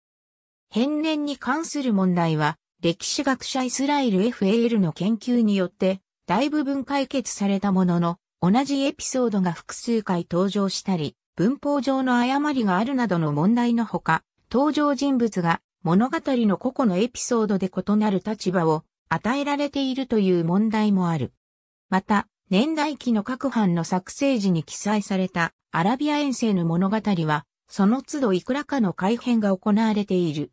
変年に関する問題は、歴史学者イスラエル FAL の研究によって、大部分解決されたものの、同じエピソードが複数回登場したり、文法上の誤りがあるなどの問題のほか、登場人物が物語の個々のエピソードで異なる立場を与えられているという問題もある。また、年代記の各版の作成時に記載されたアラビア遠征の物語は、その都度いくらかの改変が行われている。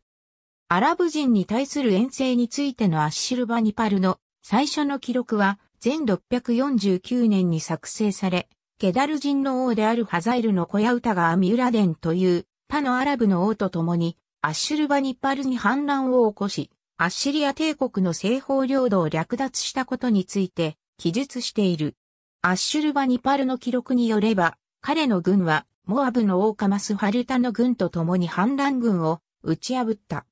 アラブ人に対する遠征についてのアッシルバニパルの最初の記録は1649年に作成され、ゲダル人の王であるハザイルの小屋歌がアミュラデンという他のアラブの王と共にアッシュルバニッパルに反乱を起こし、アッシリア帝国の西方領土を略奪したことについて記述している。アッシュルバニパルの記録によれば、彼の軍はモアブの王カマスハルタの軍と共に反乱軍を打ち破った。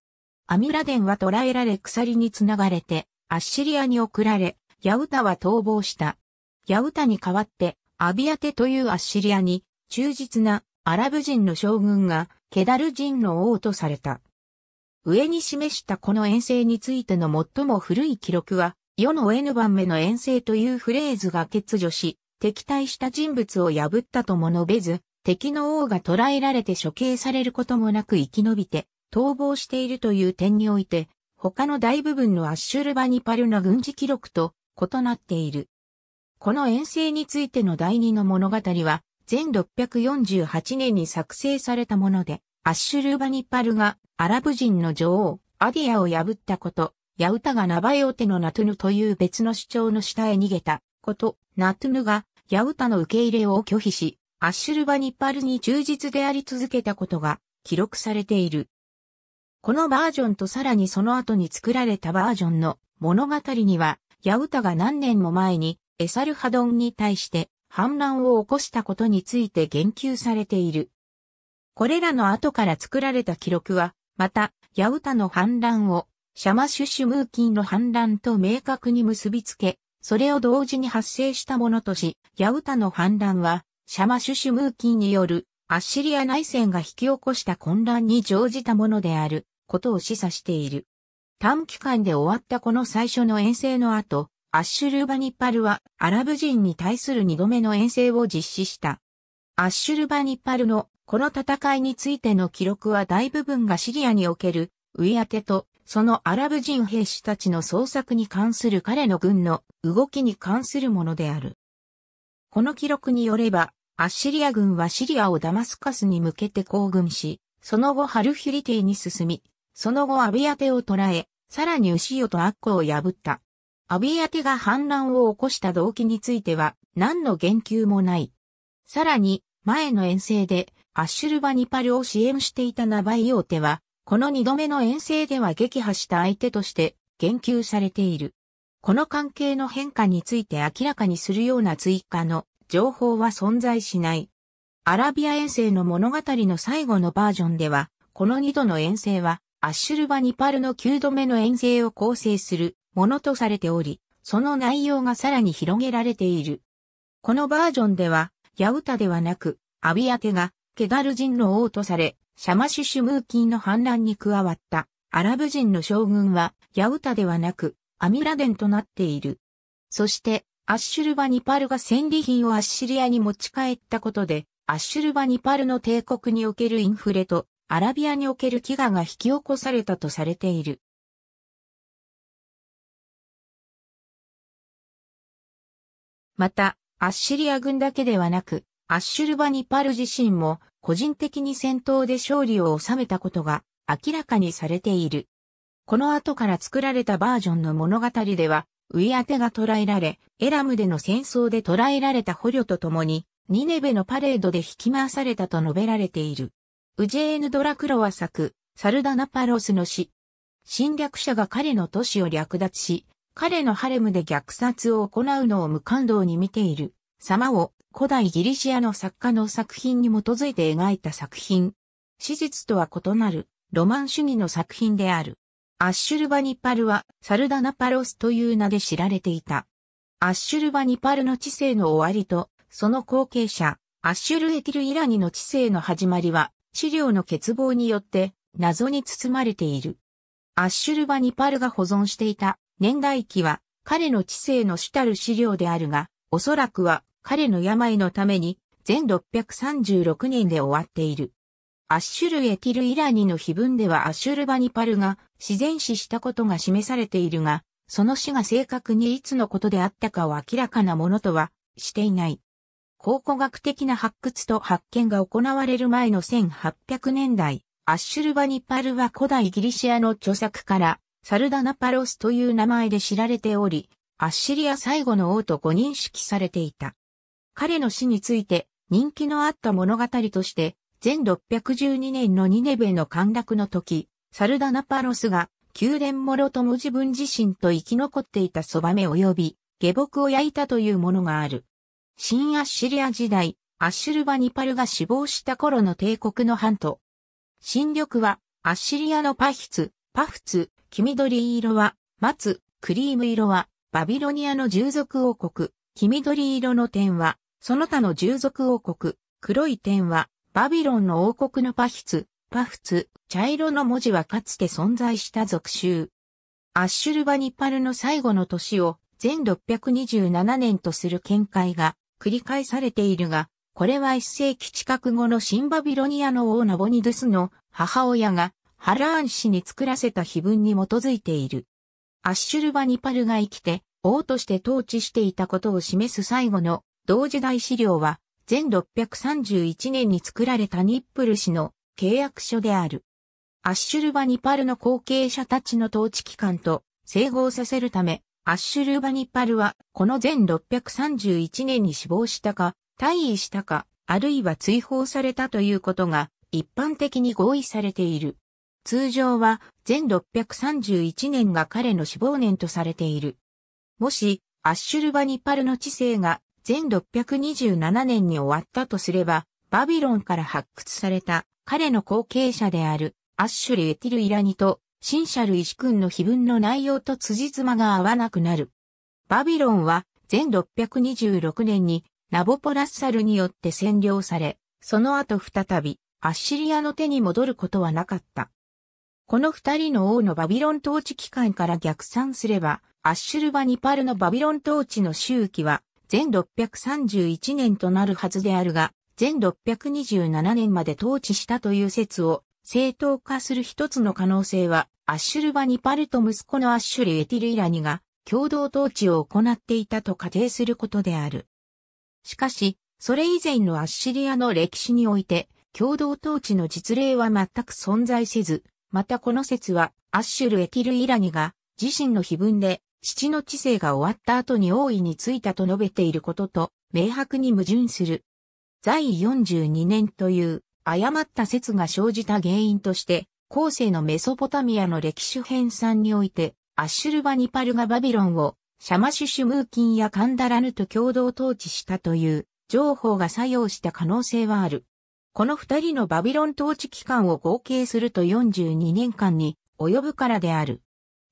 アミュラデンは捕らえられ鎖につながれて、アッシリアに送られ、ヤウタは逃亡した。ヤウタに代わって、アビアテというアッシリアに、忠実なアラブ人の将軍が、ケダル人の王とされた。上に示したこの遠征についての最も古い記録は、世の N 番目の遠征というフレーズが欠如し、敵対した人物を破ったとも述べず、敵の王が捕らえられて処刑されることもなく生き延びて、逃亡しているという点において、他の大部分のアッシュルバニパルの軍事記録と異なっている。この遠征についての第二の物語は、全648年に作成されたもので、アッシュルバニパルがアラブ人の女王、アディアを破ったこと、ヤウタがナバヨテのナトゥヌという別の主張の下へ逃げたこと、ナトゥヌがヤウタの受け入れを拒否し、アッシュルバニッパルに忠実であり続けたことが記録されている。このバージョンとさらにその後に作られたバージョンの物語にはヤウタが何年も前にエサルハドンに対して反乱を起こしたことについて言及されている。これらの後から作られた記録は、また、ヤウタの反乱を、シャマシュシュムーキンの反乱と明確に結びつけ、それを同時に発生したものとし、ヤウタの反乱は、シャマシュシュムーキンによるアッシリア内戦が引き起こした混乱に乗じたものであることを示唆している。短期間で終わったこの最初の遠征の後、アッシュルバニッパルはアラブ人に対する二度目の遠征を実施した。アッシュルバニッパルのこの戦いについての記録は大部分がシリアにおけるウィアテとそのアラブ人兵士たちの捜索に関する彼の軍の動きに関するものである。この記録によれば、アッシリア軍はシリアをダマスカスに向けて行軍し、その後ハルヒュリティに進み、その後アビアテを捕らえ、さらに牛尾とアッコを破った。アビアテが反乱を起こした動機については何の言及もない。さらに、前の遠征でアッシュルバニパルを支援していたナバイオーテは、この二度目の遠征では撃破した相手として言及されている。この関係の変化について明らかにするような追加の情報は存在しない。アラビア遠征の物語の最後のバージョンでは、この二度の遠征はアッシュルバニパルの9度目の遠征を構成するものとされており、その内容がさらに広げられている。このバージョンでは、ヤウタではなく、アビアテが、ケダル人の王とされ、シャマシュシュムーキンの反乱に加わった、アラブ人の将軍は、ヤウタではなく、アミラデンとなっている。そして、アッシュルバニパルが戦利品をアッシリアに持ち帰ったことで、アッシュルバニパルの帝国におけるインフレとアラビアにおける飢餓が引き起こされたとされている。また、アッシリア軍だけではなく、アッシュルバニパル自身も個人的に戦闘で勝利を収めたことが明らかにされている。この後から作られたバージョンの物語では、ウイアテが捕らえられ、エラムでの戦争で捕らえられた捕虜と共に、ニネベのパレードで引き回されたと述べられている。ウジェーヌ・ドラクロワ作、サルダナパロスの死。侵略者が彼の都市を略奪し、彼のハレムで虐殺を行うのを無感動に見ている様を古代ギリシアの作家の作品に基づいて描いた作品。史実とは異なるロマン主義の作品である。アッシュルバニパルはサルダナパロスという名で知られていた。アッシュルバニパルの知性の終わりと、その後継者、アッシュルエティルイラニの知性の始まりは資料の欠乏によって謎に包まれている。アッシュルバニパルが保存していた年代記は彼の知性の主たる資料であるが、おそらくは彼の病のために全636年で終わっている。アッシュルエティルイラニの碑文ではアッシュルバニパルが自然死したことが示されているが、その死が正確にいつのことであったかを明らかなものとはしていない。考古学的な発掘と発見が行われる前の1800年代、アッシュルバニパルは古代ギリシアの著作から、サルダナパロスという名前で知られており、アッシリア最後の王とご認識されていた。彼の死について人気のあった物語として、全612年のニネベの陥落の時、サルダナパロスが宮殿もろとも自分自身と生き残っていたそばめ及び下僕を焼いたというものがある。新アッシリア時代、アッシュルバニパルが死亡した頃の帝国の半島。新緑は、アッシリアのパヒツ、パフツ、黄緑色は、松、クリーム色は、バビロニアの従属王国、黄緑色の点は、その他の従属王国、黒い点は、バビロンの王国のパヒツ、パフツ、茶色の文字はかつて存在した属州。アッシュルバニパルの最後の年を全627年とする見解が繰り返されているが、これは一世紀近く後の新バビロニアの王ナボニドゥスの母親がハラーン氏に作らせた碑文に基づいている。アッシュルバニパルが生きて王として統治していたことを示す最後の同時代資料は全631年に作られたニップル氏の契約書である。アッシュルバニパルの後継者たちの統治機関と整合させるため、アッシュルバニッパルは、この前631年に死亡したか、退位したか、あるいは追放されたということが、一般的に合意されている。通常は、前631年が彼の死亡年とされている。もし、アッシュルバニッパルの治世が、前627年に終わったとすれば、バビロンから発掘された彼の後継者であるアッシュル・エティル・イラニとシンシャル石君の碑文の内容と辻褄が合わなくなる。バビロンは、全626年にナボポラッサルによって占領され、その後再びアッシリアの手に戻ることはなかった。この二人の王のバビロン統治期間から逆算すれば、アッシュルバニパルのバビロン統治の周期は、全631年となるはずであるが、全627年まで統治したという説を正当化する一つの可能性は、アッシュルバニパルと息子のアッシュル・エティル・イラニが共同統治を行っていたと仮定することである。しかし、それ以前のアッシリアの歴史において、共同統治の実例は全く存在せず、またこの説は、アッシュル・エティル・イラニが自身の碑文で、父の治世が終わった後に王位についたと述べていることと、明白に矛盾する。在42年という誤った説が生じた原因として、後世のメソポタミアの歴史編纂において、アッシュルバニパルがバビロンを、シャマシュシュムーキンやカンダラヌと共同統治したという、情報が作用した可能性はある。この二人のバビロン統治期間を合計すると42年間に及ぶからである。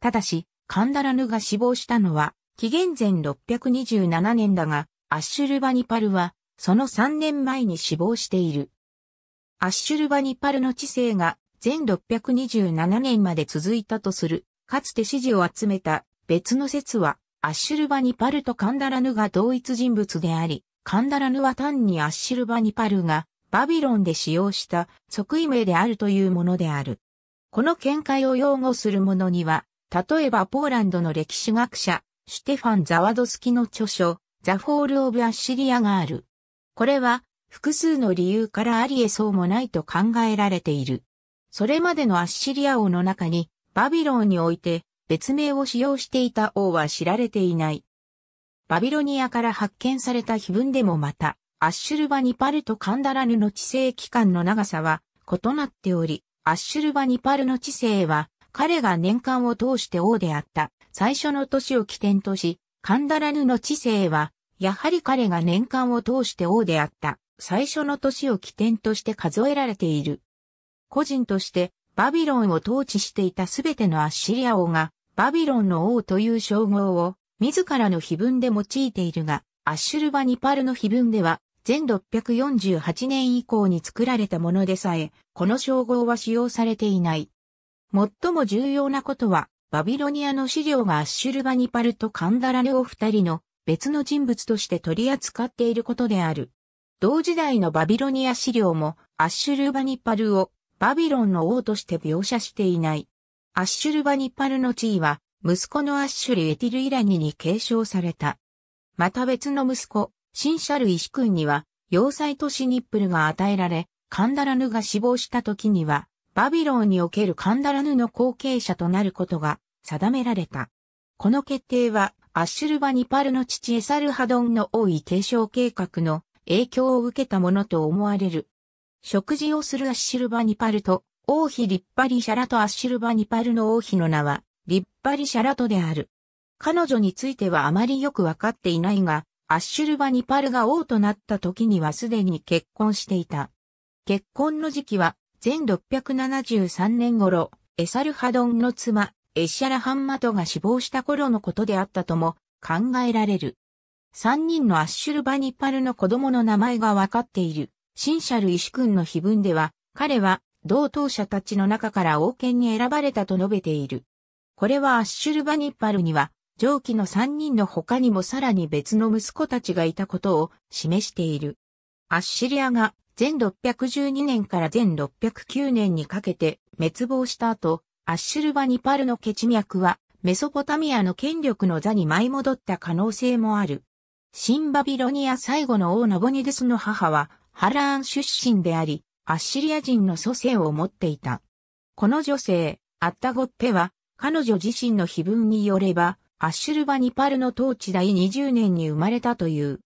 ただし、カンダラヌが死亡したのは、紀元前627年だが、アッシュルバニパルは、その3年前に死亡している。アッシュルバニパルの治世が全627年まで続いたとする、かつて支持を集めた別の説は、アッシュルバニパルとカンダラヌが同一人物であり、カンダラヌは単にアッシュルバニパルがバビロンで使用した即位名であるというものである。この見解を擁護する者には、例えばポーランドの歴史学者、シュテファン・ザワドスキの著書、ザ・フォール・オブ・アッシリアがある。これは、複数の理由からありえそうもないと考えられている。それまでのアッシリア王の中に、バビロンにおいて別名を使用していた王は知られていない。バビロニアから発見された碑文でもまた、アッシュルバニパルとカンダラヌの知性期間の長さは異なっており、アッシュルバニパルの知性は、彼が年間を通して王であった最初の年を起点とし、カンダラヌの知性は、やはり彼が年間を通して王であった最初の年を起点として数えられている。個人としてバビロンを統治していたすべてのアッシリア王がバビロンの王という称号を自らの碑文で用いているが、アッシュルバニパルの碑文では全648年以降に作られたものでさえ、この称号は使用されていない。最も重要なことは、バビロニアの資料がアッシュルバニパルとカンダラネを二人の別の人物として取り扱っていることである。同時代のバビロニア資料もアッシュルバニッパルをバビロンの王として描写していない。アッシュルバニッパルの地位は息子のアッシュル・エティル・イラニに継承された。また別の息子、シンシャル・イシ君には要塞都市ニップルが与えられ、カンダラヌが死亡した時には、バビロンにおけるカンダラヌの後継者となることが定められた。この決定は、アッシュルバニパルの父エサルハドンの王位継承計画の影響を受けたものと思われる。食事をするアッシルバニパルと、王妃リッパリシャラとアッシルバニパルの王妃の名は、リッパリシャラとである。彼女についてはあまりよくわかっていないが、アッシュルバニパルが王となった時にはすでに結婚していた。結婚の時期は、前673年頃、エサルハドンの妻、エシャラハンマトが死亡した頃のことであったとも考えられる。三人のアッシュルバニパルの子供の名前がわかっている。シンシャルイシ君の碑文では、彼は同等者たちの中から王権に選ばれたと述べている。これはアッシュルバニパルには、上記の三人の他にもさらに別の息子たちがいたことを示している。アッシリアが全612年から前609年にかけて滅亡した後、アッシュルバニパルの血脈はメソポタミアの権力の座に舞い戻った可能性もある。新バビロニア最後の王ナボニデスの母は、ハラーン出身であり、アッシリア人の祖先を持っていた。この女性、アッタゴッペは、彼女自身の碑文によれば、アッシュルバニパルの統治第20年に生まれたという。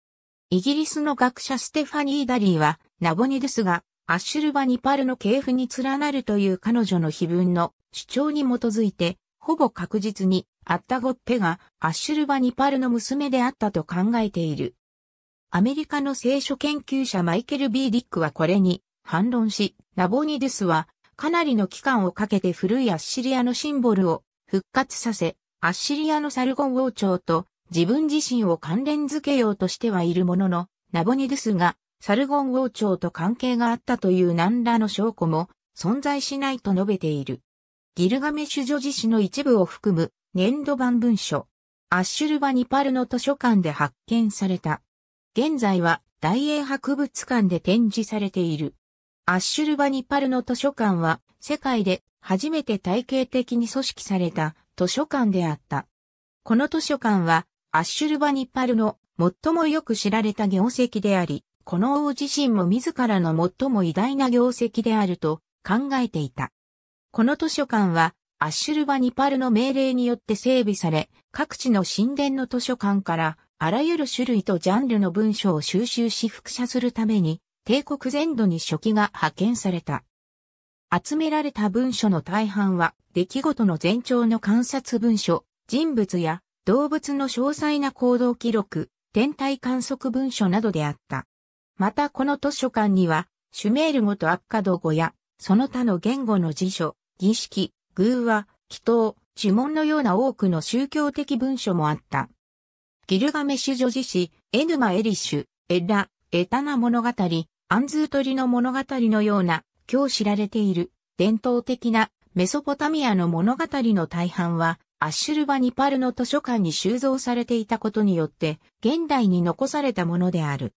イギリスの学者ステファニー・ダリーは、ナボニデスが、アッシュルバニパルの系譜に連なるという彼女の碑文の主張に基づいて、ほぼ確実にアッタゴッペがアッシュルバニパルの娘であったと考えている。アメリカの聖書研究者マイケル・ B・ ディックはこれに反論し、ナボニデゥスはかなりの期間をかけて古いアッシリアのシンボルを復活させ、アッシリアのサルゴン王朝と自分自身を関連づけようとしてはいるものの、ナボニデゥスがサルゴン王朝と関係があったという何らの証拠も存在しないと述べている。ギルガメシュ女子史の一部を含む粘土版文書。アッシュルバニパルの図書館で発見された。現在は大英博物館で展示されている。アッシュルバニパルの図書館は世界で初めて体系的に組織された図書館であった。この図書館はアッシュルバニパルの最もよく知られた業績であり、この王自身も自らの最も偉大な業績であると考えていた。この図書館はアッシュルバニパルの命令によって整備され、各地の神殿の図書館からあらゆる種類とジャンルの文書を収集し複写するために、帝国全土に書記が派遣された。集められた文書の大半は、出来事の前兆の観察文書、人物や動物の詳細な行動記録、天体観測文書などであった。またこの図書館には、シュメール語とアッカド語や、その他の言語の辞書、儀式、偶話、祈祷、呪文のような多くの宗教的文書もあった。ギルガメシュ女子史、エヌマ・エリッシュ、エラ、エタナ物語、アンズートリの物語のような、今日知られている、伝統的なメソポタミアの物語の大半は、アッシュルバニパルの図書館に収蔵されていたことによって、現代に残されたものである。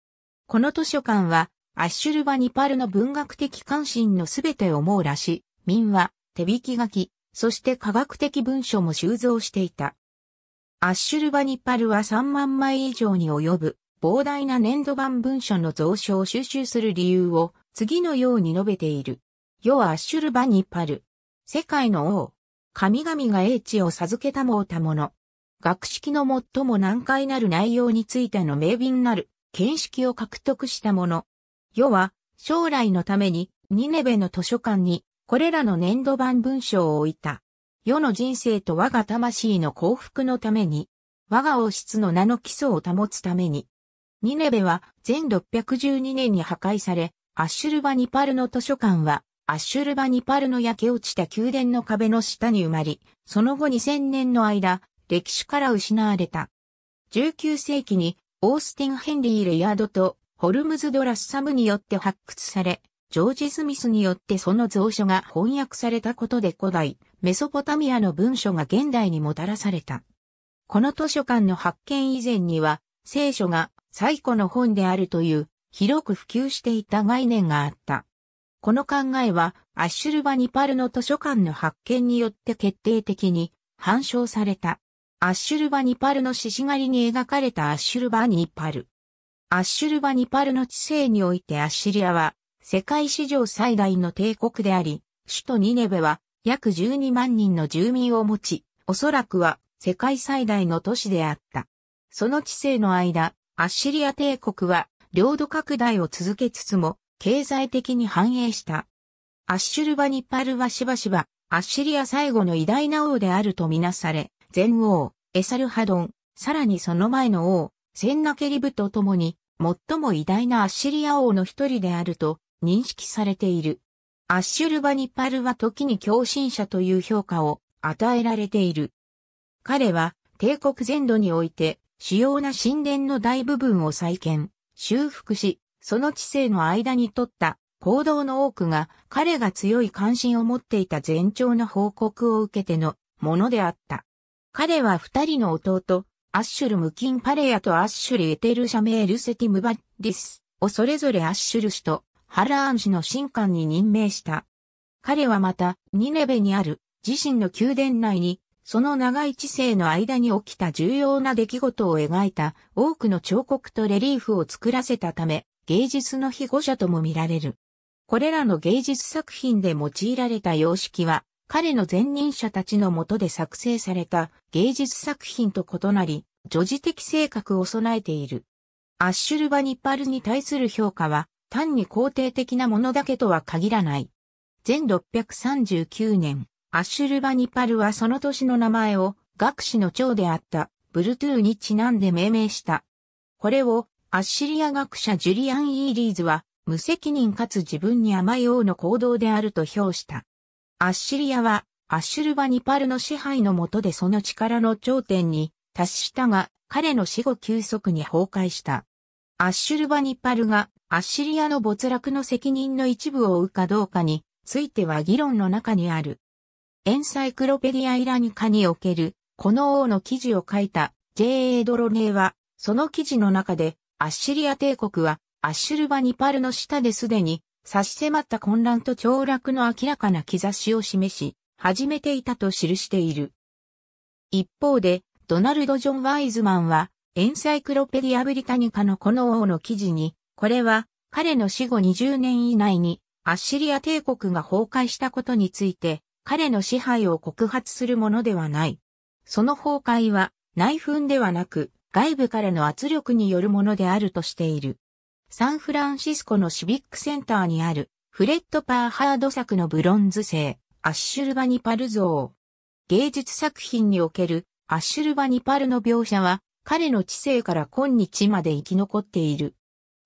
この図書館は、アッシュルバニパルの文学的関心のすべてを網羅し、民話、手引き書き、そして科学的文書も収蔵していた。アッシュルバニパルは3万枚以上に及ぶ膨大な粘土版文書の蔵書を収集する理由を次のように述べている。世はアッシュルバニパル。世界の王。神々が英知を授けたもうたもの。学識の最も難解なる内容についての名便なる見識を獲得したもの。世は将来のためにニネベの図書館にこれらの粘土版文章を置いた。世の人生と我が魂の幸福のために、我が王室の名の基礎を保つために。ニネベは全612年に破壊され、アッシュルバニパルの図書館は、アッシュルバニパルの焼け落ちた宮殿の壁の下に埋まり、その後2000年の間、歴史から失われた。19世紀に、オースティン・ヘンリー・レイヤードと、ホルムズ・ドラス・サムによって発掘され、ジョージ・スミスによってその蔵書が翻訳されたことで古代、メソポタミアの文書が現代にもたらされた。この図書館の発見以前には、聖書が最古の本であるという、広く普及していた概念があった。この考えは、アッシュルバニパルの図書館の発見によって決定的に反証された。アッシュルバニパルの獅子狩りに描かれたアッシュルバニパル。アッシュルバニパルの知性においてアッシリアは世界史上最大の帝国であり、首都ニネベは約12万人の住民を持ち、おそらくは世界最大の都市であった。その治世の間、アッシリア帝国は領土拡大を続けつつも、経済的に繁栄した。アッシュルバニッパルはしばしば、アッシリア最後の偉大な王であるとみなされ、前王、エサルハドン、さらにその前の王、センナケリブと共に、最も偉大なアッシリア王の一人であると認識されている。アッシュルバニパルは時に共振者という評価を与えられている。彼は帝国全土において主要な神殿の大部分を再建、修復し、その知性の間に取った行動の多くが彼が強い関心を持っていた前兆の報告を受けてのものであった。彼は二人の弟、アッシュル・ムキン・パレヤとアッシュル・エテル・シャメール・セティム・バッディスをそれぞれアッシュル氏とハラーン氏の神官に任命した。彼はまた、ニネベにある自身の宮殿内に、その長い知性の間に起きた重要な出来事を描いた多くの彫刻とレリーフを作らせたため、芸術の被護者とも見られる。これらの芸術作品で用いられた様式は、彼の前任者たちのもとで作成された芸術作品と異なり、女児的性格を備えている。アッシュルバニッパルに対する評価は、単に肯定的なものだけとは限らない。全639年、アッシュルバニパルはその年の名前を学士の長であったブルトゥーにちなんで命名した。これをアッシリア学者ジュリアン・イーリーズは無責任かつ自分に甘い王の行動であると評した。アッシリアはアッシュルバニパルの支配の下でその力の頂点に達したが彼の死後急速に崩壊した。アッシュルバニパルがアッシリアの没落の責任の一部を負うかどうかについては議論の中にある。エンサイクロペディアイラニカにおけるこの王の記事を書いた J.A. ドロネーは、その記事の中で、アッシリア帝国はアッシュルバニパルの下ですでに差し迫った混乱と凋落の明らかな兆しを示し、始めていたと記している。一方で、ドナルド・ジョン・ワイズマンは、エンサイクロペディア・ブリタニカのこの王の記事に、これは彼の死後20年以内にアッシリア帝国が崩壊したことについて彼の支配を告発するものではない。その崩壊は内紛ではなく外部からの圧力によるものであるとしている。サンフランシスコのシビックセンターにあるフレッド・パーハード作のブロンズ製アッシュルバニパル像。芸術作品におけるアッシュルバニパルの描写は彼の知性から今日まで生き残っている。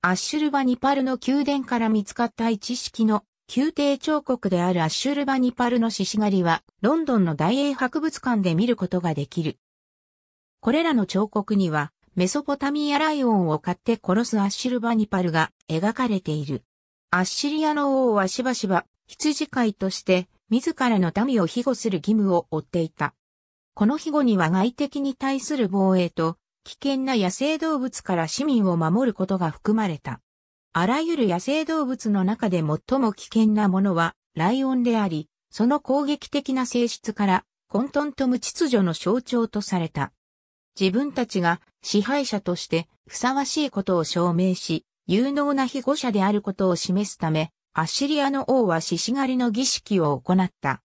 アッシュルバニパルの宮殿から見つかった一式の宮廷彫刻であるアッシュルバニパルの獅子狩りはロンドンの大英博物館で見ることができる。これらの彫刻にはメソポタミアライオンを飼って殺すアッシュルバニパルが描かれている。アッシリアの王はしばしば羊飼いとして自らの民を庇護する義務を負っていた。この庇護には外敵に対する防衛と危険な野生動物から市民を守ることが含まれた。あらゆる野生動物の中で最も危険なものはライオンであり、その攻撃的な性質から混沌と無秩序の象徴とされた。自分たちが支配者としてふさわしいことを証明し、有能な被護者であることを示すため、アッシリアの王は獅子狩りの儀式を行った。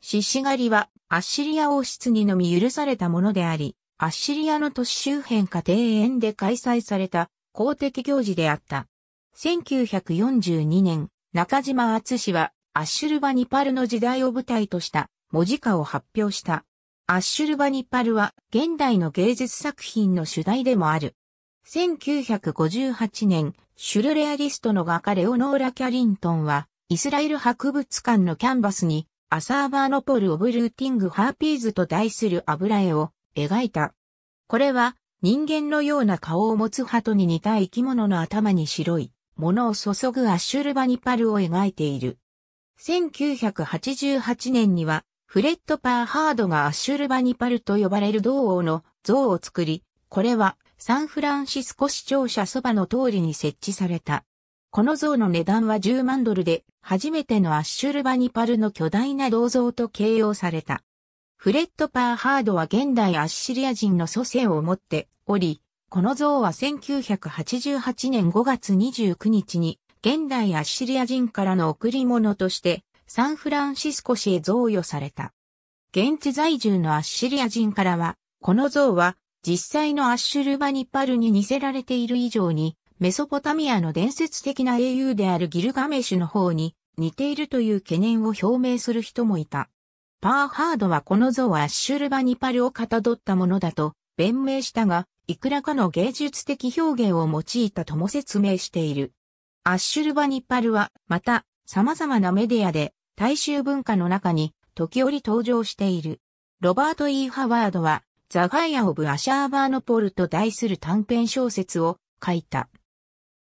獅子狩りはアッシリア王室にのみ許されたものであり、アッシリアの都市周辺か庭園で開催された公的行事であった。1942年、中島厚氏はアッシュルバニパルの時代を舞台とした文字化を発表した。アッシュルバニパルは現代の芸術作品の主題でもある。1958年、シュルレアリストの画家レオノーラ・キャリントンは、イスラエル博物館のキャンバスに、アサーバーノポル・オブルーティング・ハーピーズと題する油絵を描いた。これは人間のような顔を持つ鳩に似た生き物の頭に白いものを注ぐアッシュルバニパルを描いている。1988年にはフレッド・パーハードがアッシュルバニパルと呼ばれる銅王の像を作り、これはサンフランシスコ市庁舎そばの通りに設置された。この像の値段は10万ドルで、初めてのアッシュルバニパルの巨大な銅像と形容された。フレッド・パーハードは現代アッシリア人の祖先を持っており、この像は1988年5月29日に現代アッシリア人からの贈り物としてサンフランシスコ市へ贈与された。現地在住のアッシリア人からは、この像は実際のアッシュルバニパルに似せられている以上に、メソポタミアの伝説的な英雄であるギルガメシュの方に似ているという懸念を表明する人もいた。パーハードはこの像はアッシュルバニパルをかたどったものだと弁明したが、いくらかの芸術的表現を用いたとも説明している。アッシュルバニパルは、また、様々なメディアで、大衆文化の中に、時折登場している。ロバート・ E・ ハワードは、ザ・ガイア・オブ・アシャーバーノポルと題する短編小説を書いた。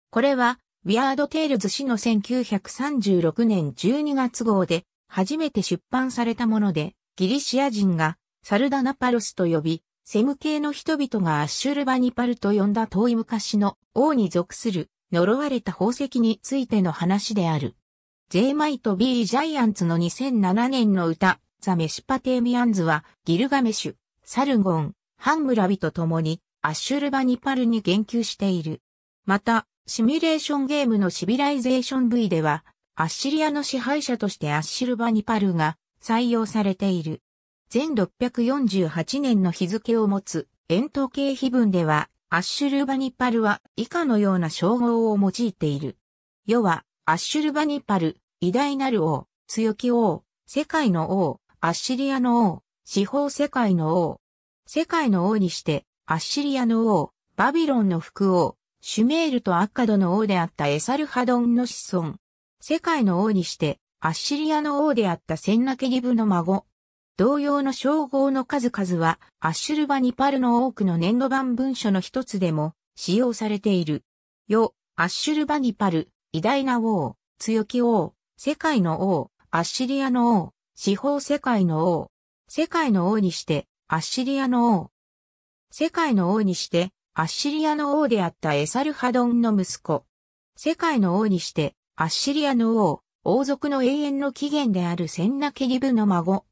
これは、ウィアード・テイルズ氏の1936年12月号で初めて出版されたもので、ギリシア人がサルダナパルスと呼び、セム系の人々がアッシュルバニパルと呼んだ遠い昔の王に属する呪われた宝石についての話である。J マイと B ジャイアンツの2007年の歌、ザ・メシパテーミアンズは、ギルガメシュ、サルゴン、ハンムラビと共に、アッシュルバニパルに言及している。また、シミュレーションゲームのシビライゼーション V では、アッシリアの支配者としてアッシルバニパルが採用されている。全648年の日付を持つ円筒形碑文では、アッシュルバニパルは以下のような称号を用いている。世は、アッシュルバニパル、偉大なる王、強き王、世界の王、アッシリアの王、四方世界の王。世界の王にして、アッシリアの王、バビロンの副王、シュメールとアッカドの王であったエサルハドンの子孫、世界の王にして、アッシリアの王であったセンナケリブの孫。同様の称号の数々は、アッシュルバニパルの多くの年度版文書の一つでも使用されている。よ、アッシュルバニパル、偉大な王、強き王、世界の王、アッシリアの王、四方世界の王、世界の王にして、アッシリアの王。世界の王にして、アッシリアの王であったエサルハドンの息子。世界の王にして、アッシリアの王、王族の永遠の起源であるセンナケリブの孫。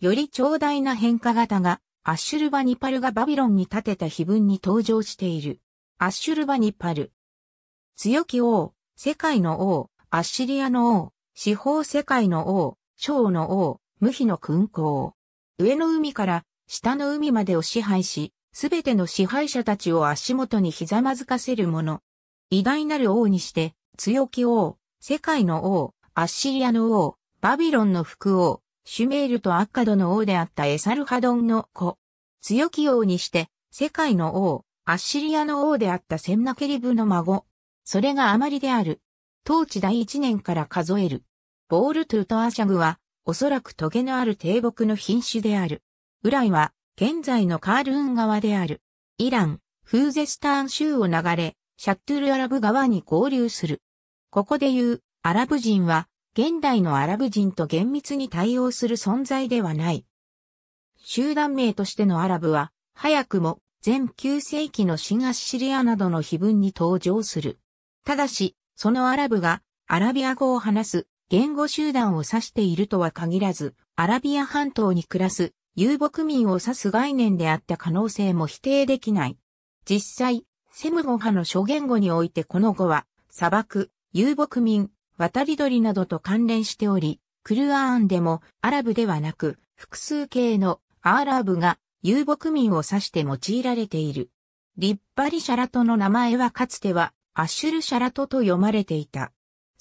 より長大な変化型が、アッシュルバニパルがバビロンに建てた碑文に登場している。アッシュルバニパル。強き王、世界の王、アッシリアの王、四方世界の王、小の王、無比の君皇。上の海から下の海までを支配し、すべての支配者たちを足元にひざまずかせる者。偉大なる王にして、強き王、世界の王、アッシリアの王、バビロンの副王、シュメールとアッカドの王であったエサルハドンの子。強き王にして、世界の王、アッシリアの王であったセンナケリブの孫。それがあまりである。当地第一年から数える。ボールトゥとアシャグは、おそらくトゲのある低木の品種である。ウライは、現在のカールーン川である。イラン、フーゼスターン州を流れ、シャットゥルアラブ川に合流する。ここで言う、アラブ人は、現代のアラブ人と厳密に対応する存在ではない。集団名としてのアラブは、早くも、全9世紀の東シリアなどの碑文に登場する。ただし、そのアラブが、アラビア語を話す、言語集団を指しているとは限らず、アラビア半島に暮らす、遊牧民を指す概念であった可能性も否定できない。実際、セム語派の諸言語においてこの語は、砂漠、遊牧民、渡り鳥などと関連しており、クルアーンでもアラブではなく複数形のアーラーブが遊牧民を指して用いられている。リッパリシャラトの名前はかつてはアッシュルシャラトと読まれていた。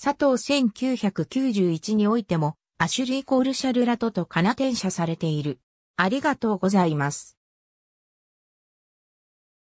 佐藤1991においてもアッシュルイコールシャルラトとカナ転写されている。ありがとうございます。